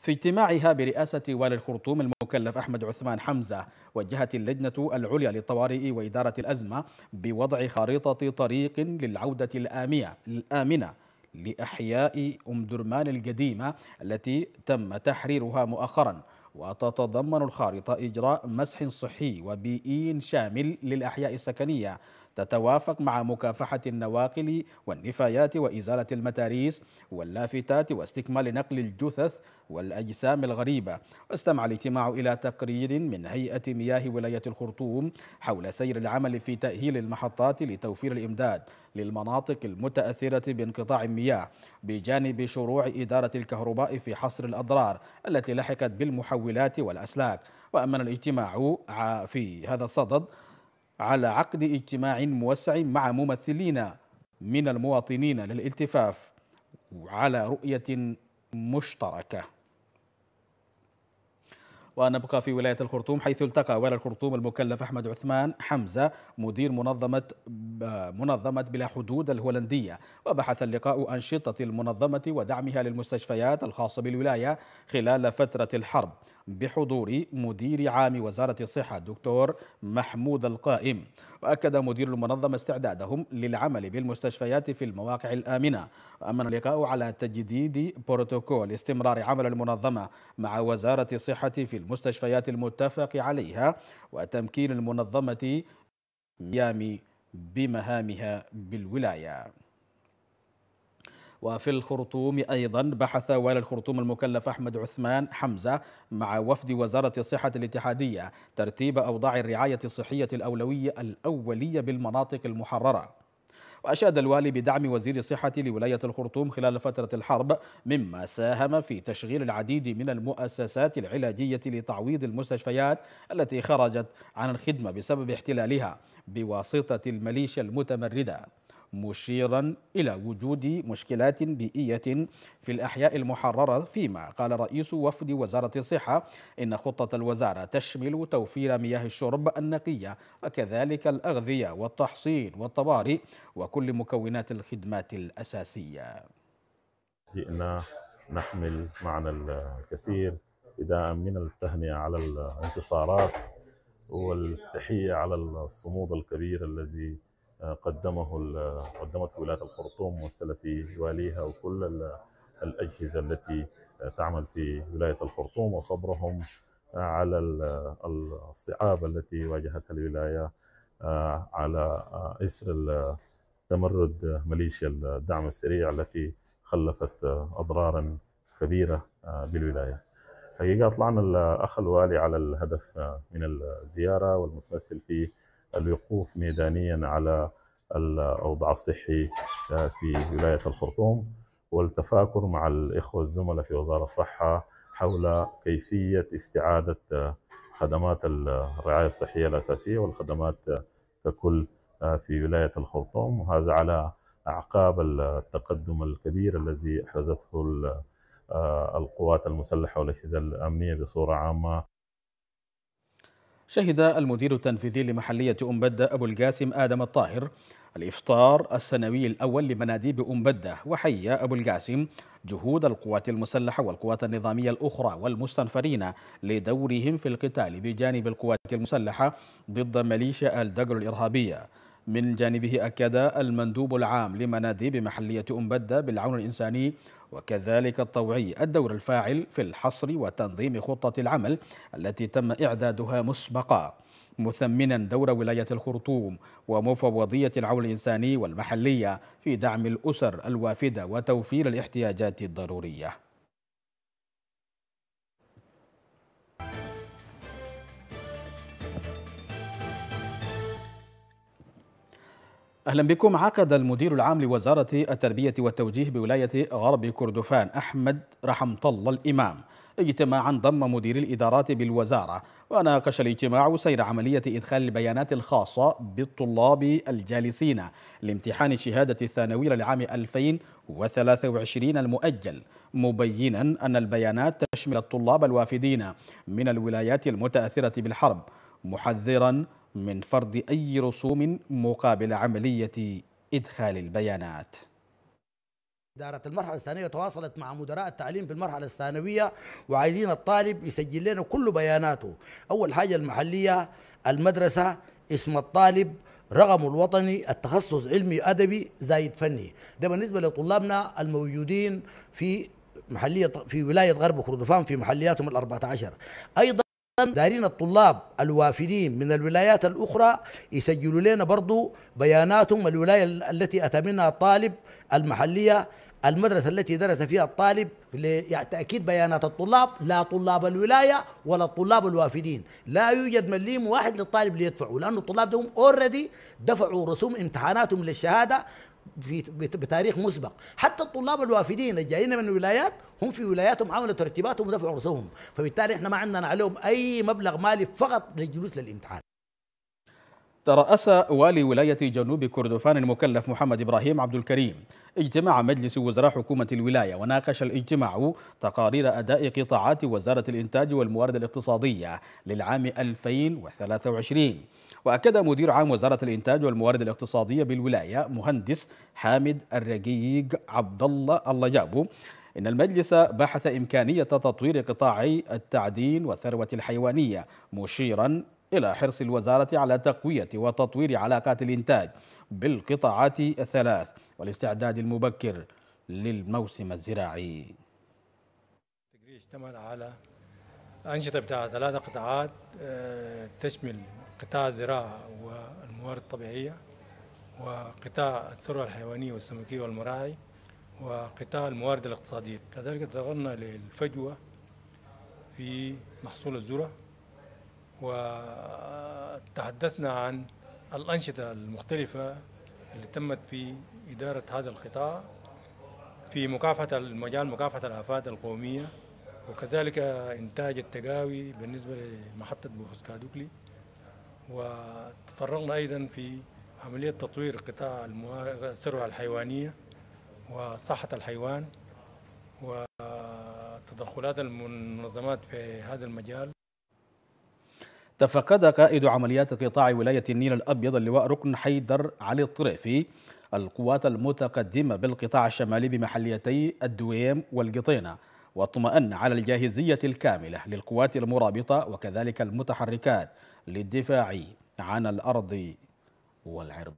في اجتماعها برئاسة والي الخرطوم المكلف أحمد عثمان حمزة وجهت اللجنة العليا للطوارئ وإدارة الأزمة بوضع خريطة طريق للعودة الآمية الآمنة لإحياء أم درمان القديمة التي تم تحريرها مؤخراً وتتضمن الخارطة إجراء مسح صحي وبيئي شامل للأحياء السكنية تتوافق مع مكافحة النواقل والنفايات وإزالة المتاريس واللافتات واستكمال نقل الجثث والأجسام الغريبة واستمع الاجتماع إلى تقرير من هيئة مياه ولاية الخرطوم حول سير العمل في تأهيل المحطات لتوفير الإمداد للمناطق المتأثرة بانقطاع المياه بجانب شروع إدارة الكهرباء في حصر الأضرار التي لحقت بالمحولات والأسلاك وأمن الاجتماع في هذا الصدد على عقد اجتماع موسع مع ممثلين من المواطنين للالتفاف على رؤية مشتركة ونبقى في ولاية الخرطوم حيث التقى والي الخرطوم المكلف أحمد عثمان حمزة مدير منظمة منظمة بلا حدود الهولندية وبحث اللقاء أنشطة المنظمة ودعمها للمستشفيات الخاصة بالولاية خلال فترة الحرب بحضور مدير عام وزارة الصحة الدكتور محمود القائم وأكد مدير المنظمة استعدادهم للعمل بالمستشفيات في المواقع الآمنة وأمن اللقاء على تجديد بروتوكول استمرار عمل المنظمة مع وزارة الصحة في المستشفيات المتفق عليها وتمكين المنظمة بمهامها بالولايه وفي الخرطوم أيضا بحث والي الخرطوم المكلف أحمد عثمان حمزة مع وفد وزارة الصحة الاتحادية ترتيب أوضاع الرعاية الصحية الأولوية الأولية بالمناطق المحررة وأشاد الوالي بدعم وزير الصحة لولاية الخرطوم خلال فترة الحرب مما ساهم في تشغيل العديد من المؤسسات العلاجية لتعويض المستشفيات التي خرجت عن الخدمة بسبب احتلالها بواسطة الميليشيا المتمردة مشيرا إلى وجود مشكلات بيئية في الأحياء المحررة فيما قال رئيس وفد وزارة الصحة إن خطة الوزارة تشمل توفير مياه الشرب النقية وكذلك الأغذية والتحصين والطوارئ وكل مكونات الخدمات الأساسية جئنا نحمل معنا الكثير ابتداء من التهنئة على الانتصارات والتحية على الصمود الكبير الذي قدمه قدمته ولايه الخرطوم والسلفي واليها وكل الاجهزه التي تعمل في ولايه الخرطوم وصبرهم على الصعاب التي واجهتها الولايه آه، على اثر آه، تمرد ميليشيا الدعم السريع التي خلفت آه، اضرارا كبيره بالولايه. حقيقه طلعنا الاخ الوالي على الهدف من الزياره والمتمثل في الوقوف ميدانيا على الأوضاع الصحي آه، في ولاية الخرطوم والتفاكر مع الإخوة الزملاء في وزارة الصحة حول كيفية استعادة آه، خدمات الرعاية الصحية الأساسية والخدمات آه، ككل في ولاية الخرطوم وهذا على أعقاب التقدم الكبير الذي أحرزته القوات المسلحة والأجهزة الأمنية بصورة عامة شهد المدير التنفيذي لمحلية أم بدة أبو القاسم آدم الطاهر الإفطار السنوي الأول لمناديب أم بدة وحي أبو القاسم جهود القوات المسلحة والقوات النظامية الأخرى والمستنفرين لدورهم في القتال بجانب القوات المسلحة ضد مليشيا الدقر الإرهابية من جانبه أكد المندوب العام لمناديب محلية أم بدة بالعون الإنساني وكذلك الطوعي الدور الفاعل في الحصر وتنظيم خطة العمل التي تم إعدادها مسبقا مثمنا دور ولاية الخرطوم ومفوضية العون الإنساني والمحلية في دعم الأسر الوافدة وتوفير الاحتياجات الضرورية أهلا بكم عقد المدير العام لوزارة التربية والتوجيه بولاية غرب كردفان أحمد رحمت الله الإمام اجتماعا ضم مدير الإدارات بالوزارة وناقش الاجتماع سير عملية إدخال البيانات الخاصة بالطلاب الجالسين لامتحان شهادة الثانوية للعام 2023 المؤجل مبينا أن البيانات تشمل الطلاب الوافدين من الولايات المتأثرة بالحرب محذرا من فرض أي رسوم مقابل عملية إدخال البيانات إدارة المرحلة الثانوية تواصلت مع مدراء التعليم في المرحلة الثانوية وعايزين الطالب يسجل لنا كل بياناته أول حاجة المحلية المدرسة اسم الطالب رقمه الوطني التخصص علمي أدبي زايد فني ده بالنسبة لطلابنا الموجودين في محلية في ولاية غرب كردفان في محلياتهم ال 14 أيضا دارين الطلاب الوافدين من الولايات الأخرى يسجلوا لنا برضو بياناتهم الولاية التي أتى منها الطالب المحلية المدرسة التي درس فيها الطالب لتأكيد يعني بيانات الطلاب لا طلاب الولاية ولا الطلاب الوافدين لا يوجد مليم واحد للطالب ليدفعه لأن الطلاب دهم اوريدي دفعوا رسوم امتحاناتهم للشهادة في بتاريخ مسبق حتى الطلاب الوافدين الجايين من الولايات هم في ولاياتهم عملوا ترتيباتهم ودفعوا رسومهم فبالتالي احنا ما عندنا عليهم اي مبلغ مالي فقط للجلوس للامتحان ترأس والي ولاية جنوب كردفان المكلف محمد إبراهيم عبد الكريم اجتماع مجلس وزراء حكومة الولاية وناقش الاجتماع تقارير أداء قطاعات وزارة الإنتاج والموارد الاقتصادية للعام 2023 وأكد مدير عام وزارة الإنتاج والموارد الاقتصادية بالولاية مهندس حامد الرقيق عبد الله الله جابو إن المجلس بحث إمكانية تطوير قطاع التعدين والثروة الحيوانية مشيرا إلى حرص الوزارة على تقوية وتطوير علاقات الإنتاج بالقطاعات الثلاث والاستعداد المبكر للموسم الزراعي اشتمل على أنشطة بتاع ثلاثة قطاعات آه، تشمل قطاع الزراعة والموارد الطبيعية وقطاع الثروة الحيوانية والسمكية والمراعي وقطاع الموارد الاقتصادية كذلك تطرقنا للفجوة في محصول الذرة وتحدثنا عن الأنشطة المختلفة اللي تمت في إدارة هذا القطاع في مكافحة المجال مكافحة الآفات القومية وكذلك إنتاج التقاوي بالنسبة لمحطة كادوكلي وتفرغنا أيضا في عملية تطوير قطاع الثروة الحيوانية وصحة الحيوان وتدخلات المنظمات في هذا المجال تفقد قائد عمليات قطاع ولاية النيل الأبيض اللواء ركن حيدر علي الطريفي القوات المتقدمة بالقطاع الشمالي بمحليتي الدويم والقطينة واطمأن على الجاهزية الكاملة للقوات المرابطة وكذلك المتحركات للدفاع عن الأرض والعرض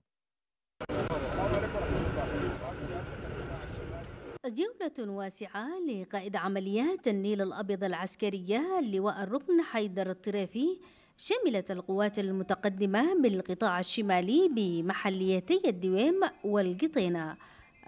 جولة واسعة لقائد عمليات النيل الأبيض العسكرية اللواء الركن حيدر الطريفي شملت القوات المتقدمة من القطاع الشمالي بمحليتي الدويم والقطينة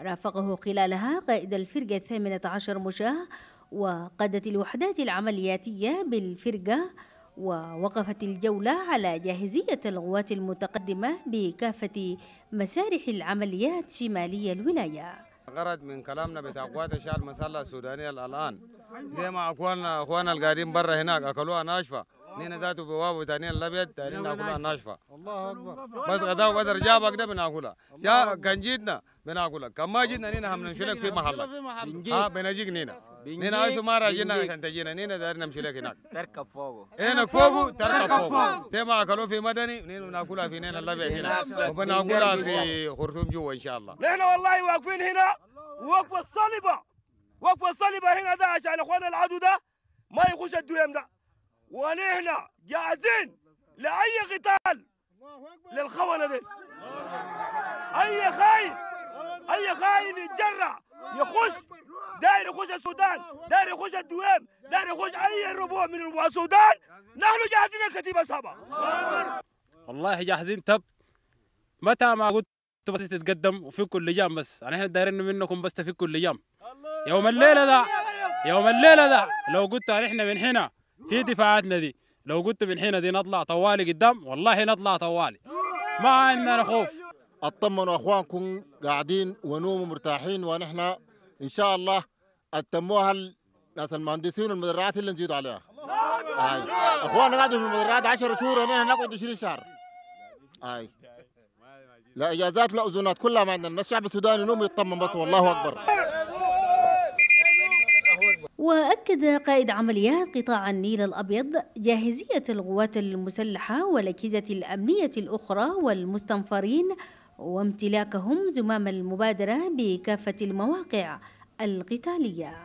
رافقه خلالها قائد الفرقة الثامنة عشر مشاة وقادة الوحدات العملياتية بالفرقة ووقفت الجولة على جاهزية القوات المتقدمة بكافة مسارح العمليات شمالية الولاية غرض من كلامنا بتاع قوات الشعب المسلح السودانية الآن زي ما أخواننا أخواننا القاعدين برا هناك أكلوها ناشفة نينا ذاته بوابه تاني الابيض تاني نعم، ناكلها ناشفه الله اكبر بس غدا وقدر جابك ده بناكلها يا كان جيتنا بناكلها كما جيتنا نينا هم ننشلك في محلك اه بنجيك نينا نينا عايز مرة جينا عشان تجينا نينا دارين نمشي لك هناك تركب فوقه هناك فوقه تركب فوقه زي ما اكلوا في مدني نينا ناكلها في نينا اللبع هنا نعم، وبناكلها نعم. في خرطوم جوا ان شاء الله نحن والله واقفين هنا وقفة صلبة وقفة صلبة هنا ده عشان اخواننا العدو ده ما يخش الدويم ده ونحن جاهزين لاي قتال للخونة دي اي خاين اي خاين يتجرأ يخش داير يخش السودان داير يخش الدوام داير يخش اي ربوع من السودان نحن جاهزين الكتيبه سبعه والله جاهزين تب متى ما قلت بس تتقدم وفي كل جام بس انا يعني احنا دايرين منكم بس في كل جام يوم الليله ذا يوم الليله ذا لو قلت احنا من هنا في دفاعاتنا دي لو قلت من هنا دي نطلع طوالي قدام والله نطلع طوالي ما عندنا خوف اطمنوا اخوانكم قاعدين ونوموا مرتاحين ونحن ان شاء الله اتموها ناس المهندسين والمدرعات اللي نزيد عليها هاي اخواننا قاعدين في المدرعات 10 شهور هنا نقعد 20 شهر هاي لا اجازات لا اذونات كلها ما عندنا الشعب السوداني نوم يطمن بس والله اكبر وأكد قائد عمليات قطاع النيل الأبيض جاهزية القوات المسلحة والأجهزة الأمنية الأخرى والمستنفرين وامتلاكهم زمام المبادرة بكافة المواقع القتالية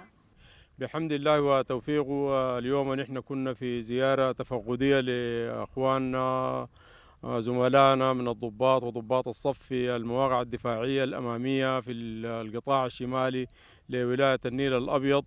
بحمد الله وتوفيقه اليوم نحن كنا في زيارة تفقدية لأخواننا زملائنا من الضباط وضباط الصف في المواقع الدفاعية الأمامية في القطاع الشمالي لولاية النيل الأبيض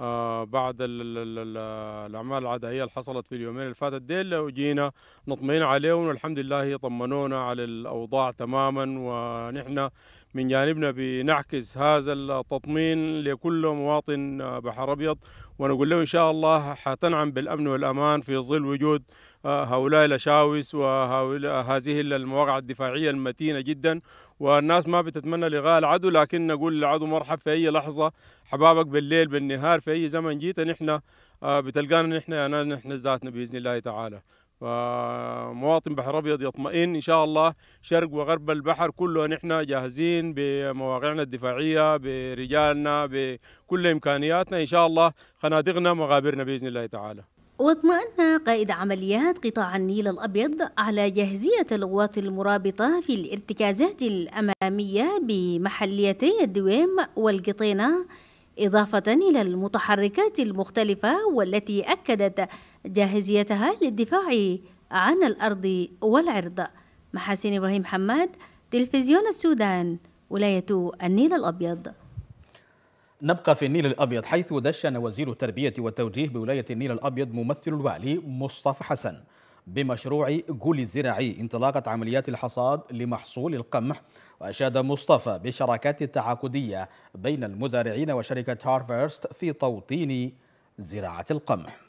آه، بعد الاعمال العدائيه اللي حصلت في اليومين اللي فاتت ديل وجينا نطمئن عليهم والحمد لله طمنونا على الاوضاع تماما ونحن من جانبنا بنعكس هذا التطمين لكل مواطن بحر ابيض ونقول له ان شاء الله حتنعم بالامن والامان في ظل وجود آه، هؤلاء الاشاوس وهذه المواقع الدفاعيه المتينه جدا والناس ما بتتمنى لقاء العدو لكن نقول للعدو مرحب في اي لحظه حبابك بالليل بالنهار في اي زمن جيت نحن آه، بتلقانا نحن نحن ذاتنا باذن الله تعالى فمواطن بحر ابيض يطمئن ان شاء الله شرق وغرب البحر كله نحن جاهزين بمواقعنا الدفاعيه برجالنا بكل امكانياتنا ان شاء الله خنادقنا مغابرنا باذن الله تعالى واطمأن قائد عمليات قطاع النيل الأبيض على جاهزية القوات المرابطة في الارتكازات الأمامية بمحليتي الدويم والقطينة إضافة إلى المتحركات المختلفة والتي أكدت جاهزيتها للدفاع عن الأرض والعرض محاسن إبراهيم حماد تلفزيون السودان ولاية النيل الأبيض نبقى في النيل الأبيض حيث دشن وزير التربية والتوجيه بولاية النيل الأبيض ممثل الوالي مصطفى حسن بمشروع جول الزراعي انطلاقة عمليات الحصاد لمحصول القمح وأشاد مصطفى بالشراكات التعاقدية بين المزارعين وشركة هارفرست في توطين زراعة القمح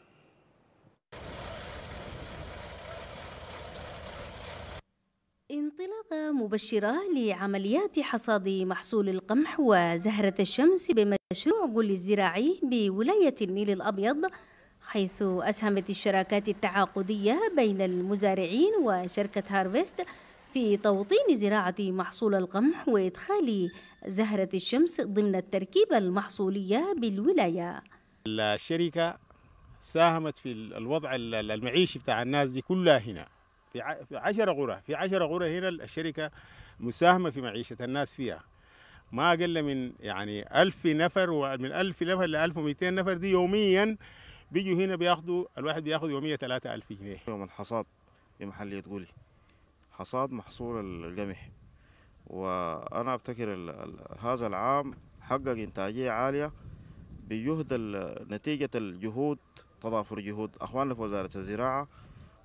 انطلاقة مبشرة لعمليات حصاد محصول القمح وزهرة الشمس بمشروع جول الزراعي بولاية النيل الأبيض حيث أسهمت الشراكات التعاقدية بين المزارعين وشركة هارفيست في توطين زراعة محصول القمح وإدخال زهرة الشمس ضمن التركيبة المحصولية بالولاية الشركة ساهمت في الوضع المعيشي بتاع الناس دي كلها هنا في عشرة غرة في عشرة غرة هنا الشركة مساهمة في معيشة الناس فيها ما أقل من يعني ألف نفر ومن ألف نفر لألف ومئتين نفر دي يوميا بيجوا هنا بياخدوا الواحد بياخد يوميه 3000 جنيه يوم الحصاد في محليه قولي حصاد محصول القمح وانا افتكر هذا العام حقق انتاجيه عاليه بجهد نتيجه الجهود تضافر جهود اخواننا في وزاره الزراعه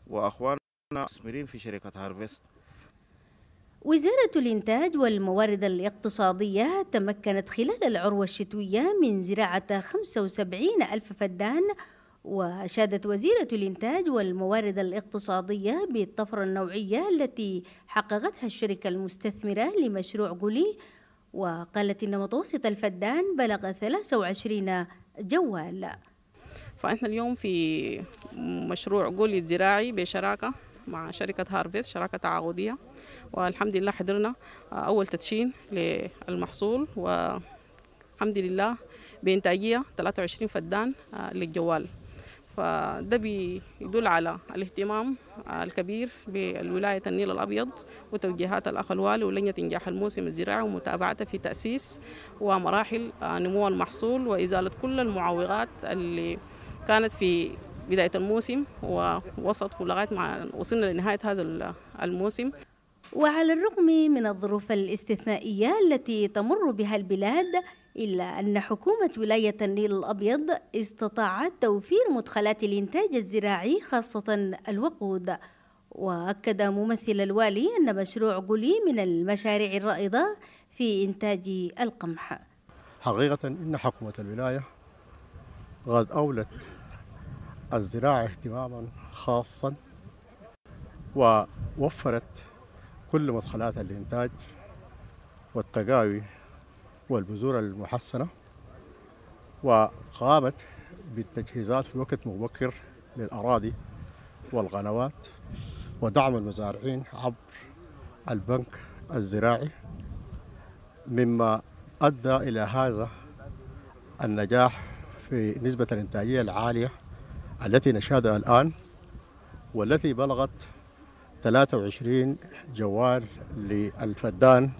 واخواننا المستثمرين في شركه هارفيست وزارة الإنتاج والموارد الاقتصادية تمكنت خلال العروة الشتوية من زراعة 75 ألف فدان وأشادت وزيرة الإنتاج والموارد الاقتصادية بالطفرة النوعية التي حققتها الشركة المستثمرة لمشروع قولي وقالت إن متوسط الفدان بلغ 23 جوال فإحنا اليوم في مشروع قولي الزراعي بشراكة مع شركة هارفيست شراكة تعاقدية والحمد لله حضرنا آه، أول تدشين للمحصول والحمد لله بإنتاجية 23 فدان آه، للجوال فده بيدل على الاهتمام آه، الكبير بالولاية النيل الأبيض وتوجيهات الأخ الوالي ولجنة إنجاح الموسم الزراعي ومتابعته في تأسيس ومراحل نمو المحصول وإزالة كل المعوقات اللي كانت في بداية الموسم ووسط ولغاية ما وصلنا لنهاية هذا الموسم وعلى الرغم من الظروف الاستثنائية التي تمر بها البلاد إلا أن حكومة ولاية النيل الأبيض استطاعت توفير مدخلات الإنتاج الزراعي خاصة الوقود وأكد ممثل الوالي أن مشروع قلي من المشاريع الرائدة في إنتاج القمح حقيقة إن حكومة الولاية قد أولت الزراعة اهتماما خاصا ووفرت كل مدخلات الإنتاج والتقاوي والبذور المحصنة وقامت بالتجهيزات في وقت مبكر للأراضي والقنوات ودعم المزارعين عبر البنك الزراعي مما أدى إلى هذا النجاح في نسبة الإنتاجية العالية التي نشهدها الآن والتي بلغت 23 جوال للفدان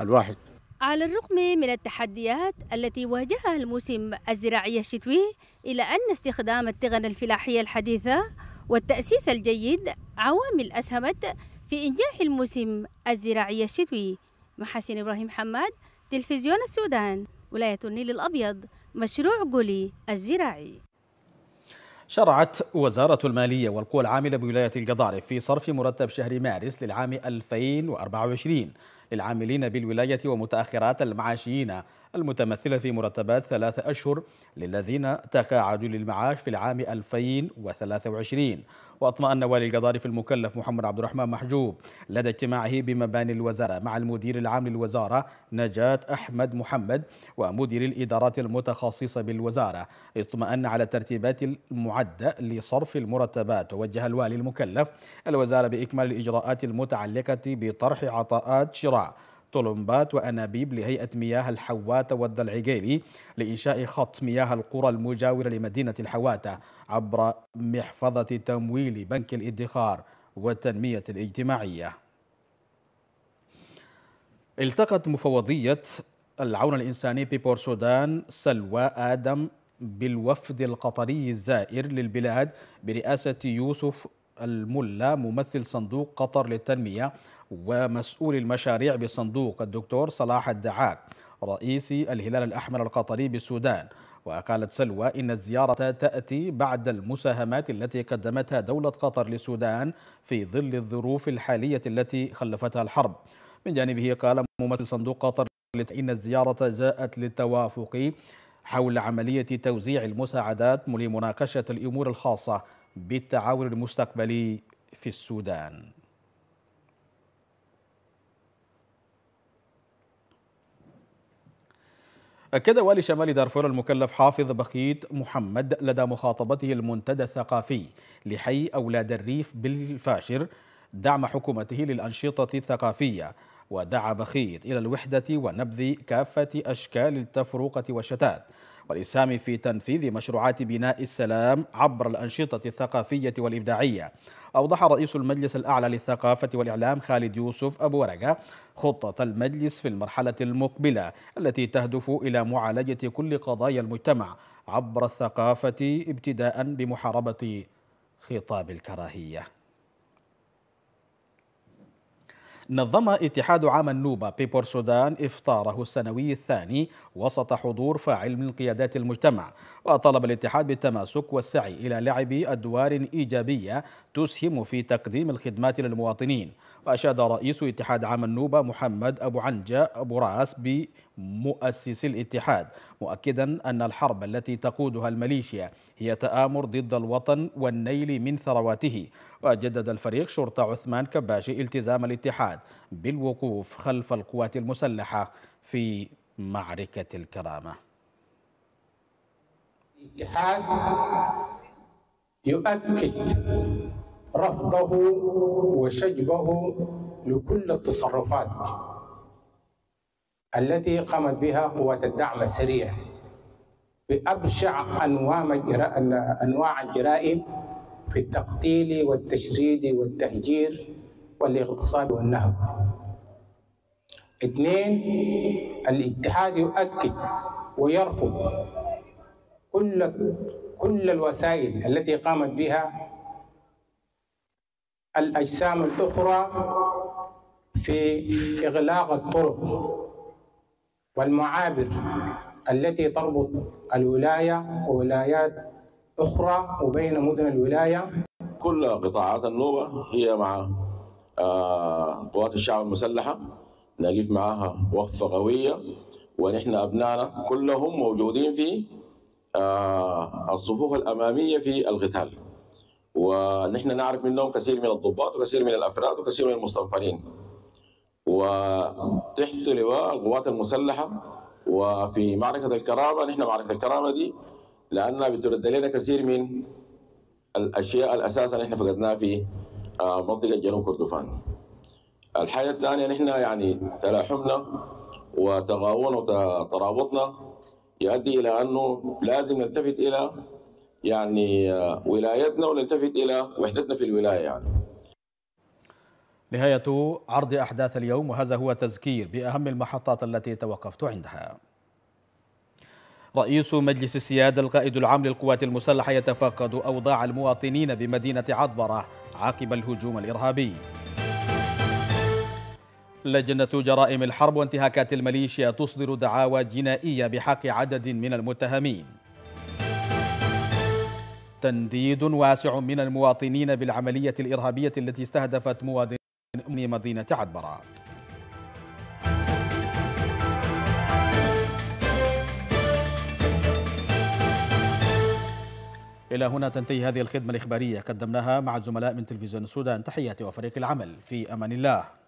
الواحد على الرغم من التحديات التي واجهها الموسم الزراعي الشتوي إلا أن استخدام التغن الفلاحية الحديثة والتأسيس الجيد عوامل أسهمت في إنجاح الموسم الزراعي الشتوي محسن إبراهيم حماد تلفزيون السودان ولاية النيل الأبيض مشروع قولي الزراعي شرعت وزارة المالية والقوى العاملة بولاية القضارف في صرف مرتب شهر مارس للعام 2024 للعاملين بالولاية ومتأخرات المعاشيين المتمثلة في مرتبات ثلاثة أشهر للذين تقاعدوا للمعاش في العام 2023 واطمأن والي القضارف المكلف محمد عبد الرحمن محجوب لدى اجتماعه بمباني الوزارة مع المدير العام للوزارة نجاة أحمد محمد ومدير الإدارات المتخصصة بالوزارة اطمأن على الترتيبات المعدة لصرف المرتبات ووجه الوالي المكلف الوزارة بإكمال الإجراءات المتعلقة بطرح عطاءات شراء طلمبات وأنابيب لهيئة مياه الحواتة والدلعيقيلي لإنشاء خط مياه القرى المجاورة لمدينة الحواتة عبر محفظة تمويل بنك الادخار والتنمية الاجتماعية التقت مفوضية العون الإنساني ببور سودان سلوى آدم بالوفد القطري الزائر للبلاد برئاسة يوسف الملا ممثل صندوق قطر للتنمية ومسؤول المشاريع بصندوق الدكتور صلاح الدعاك رئيس الهلال الأحمر القطري بالسودان وقالت سلوى إن الزيارة تأتي بعد المساهمات التي قدمتها دولة قطر للسودان في ظل الظروف الحالية التي خلفتها الحرب من جانبه قال ممثل صندوق قطر إن الزيارة جاءت للتوافق حول عملية توزيع المساعدات لمناقشة الأمور الخاصة بالتعاون المستقبلي في السودان أكد والي شمال دارفور المكلف حافظ بخيت محمد لدى مخاطبته المنتدى الثقافي لحي أولاد الريف بالفاشر دعم حكومته للأنشطة الثقافية ودعا بخيت إلى الوحدة ونبذ كافة أشكال التفرقة والشتات والإسهام في تنفيذ مشروعات بناء السلام عبر الأنشطة الثقافية والإبداعية أوضح رئيس المجلس الأعلى للثقافة والإعلام خالد يوسف أبو ورقة خطة المجلس في المرحلة المقبلة التي تهدف إلى معالجة كل قضايا المجتمع عبر الثقافة ابتداء بمحاربة خطاب الكراهية نظم اتحاد عام النوبة بيبور سودان إفطاره السنوي الثاني وسط حضور فاعل من قيادات المجتمع وطلب الاتحاد بالتماسك والسعي إلى لعب أدوار إيجابية تسهم في تقديم الخدمات للمواطنين وأشاد رئيس اتحاد عام النوبة محمد أبو عنجة أبو راس بمؤسس الاتحاد مؤكدا أن الحرب التي تقودها الميليشيا هي تآمر ضد الوطن والنيل من ثرواته وجدد الفريق شرطة عثمان كباشي التزام الاتحاد بالوقوف خلف القوات المسلحة في معركة الكرامة الاتحاد يؤكد رفضه وشجبه لكل التصرفات التي قامت بها قوات الدعم السريع بأبشع أنواع أنواع الجرائم في التقتيل والتشريد والتهجير والاغتصاب والنهب اثنين الاتحاد يؤكد ويرفض كل كل الوسائل التي قامت بها الأجسام الأخرى في إغلاق الطرق والمعابر التي تربط الولاية وولايات أخرى وبين مدن الولاية كل قطاعات النوبة هي مع آه، قوات الشعب المسلحة نقف معها وقفة قوية ونحن أبنائنا كلهم موجودين في آه، الصفوف الأمامية في القتال ونحن نعرف منهم كثير من الضباط وكثير من الأفراد وكثير من المستنفرين وتحت لواء القوات المسلحة وفي معركة الكرامة نحن معركة الكرامة دي لأنها بترد لنا كثير من الأشياء الأساسية اللي نحن فقدناها في آه، منطقة جنوب كردفان الحاجة الثانية نحن يعني تلاحمنا وتغاونا وترابطنا يؤدي إلى أنه لازم نلتفت إلى يعني آه، ولايتنا ونلتفت إلى وحدتنا في الولاية يعني نهاية عرض أحداث اليوم وهذا هو تذكير بأهم المحطات التي توقفت عندها رئيس مجلس السيادة القائد العام للقوات المسلحة يتفقد أوضاع المواطنين بمدينة عطبرة عقب الهجوم الإرهابي لجنة جرائم الحرب وانتهاكات الميليشيا تصدر دعاوى جنائية بحق عدد من المتهمين تنديد واسع من المواطنين بالعملية الإرهابية التي استهدفت مواطنين من أمني مدينة عدبرة إلى هنا تنتهي هذه الخدمة الإخبارية قدمناها مع الزملاء من تلفزيون السودان تحياتي وفريق العمل في أمان الله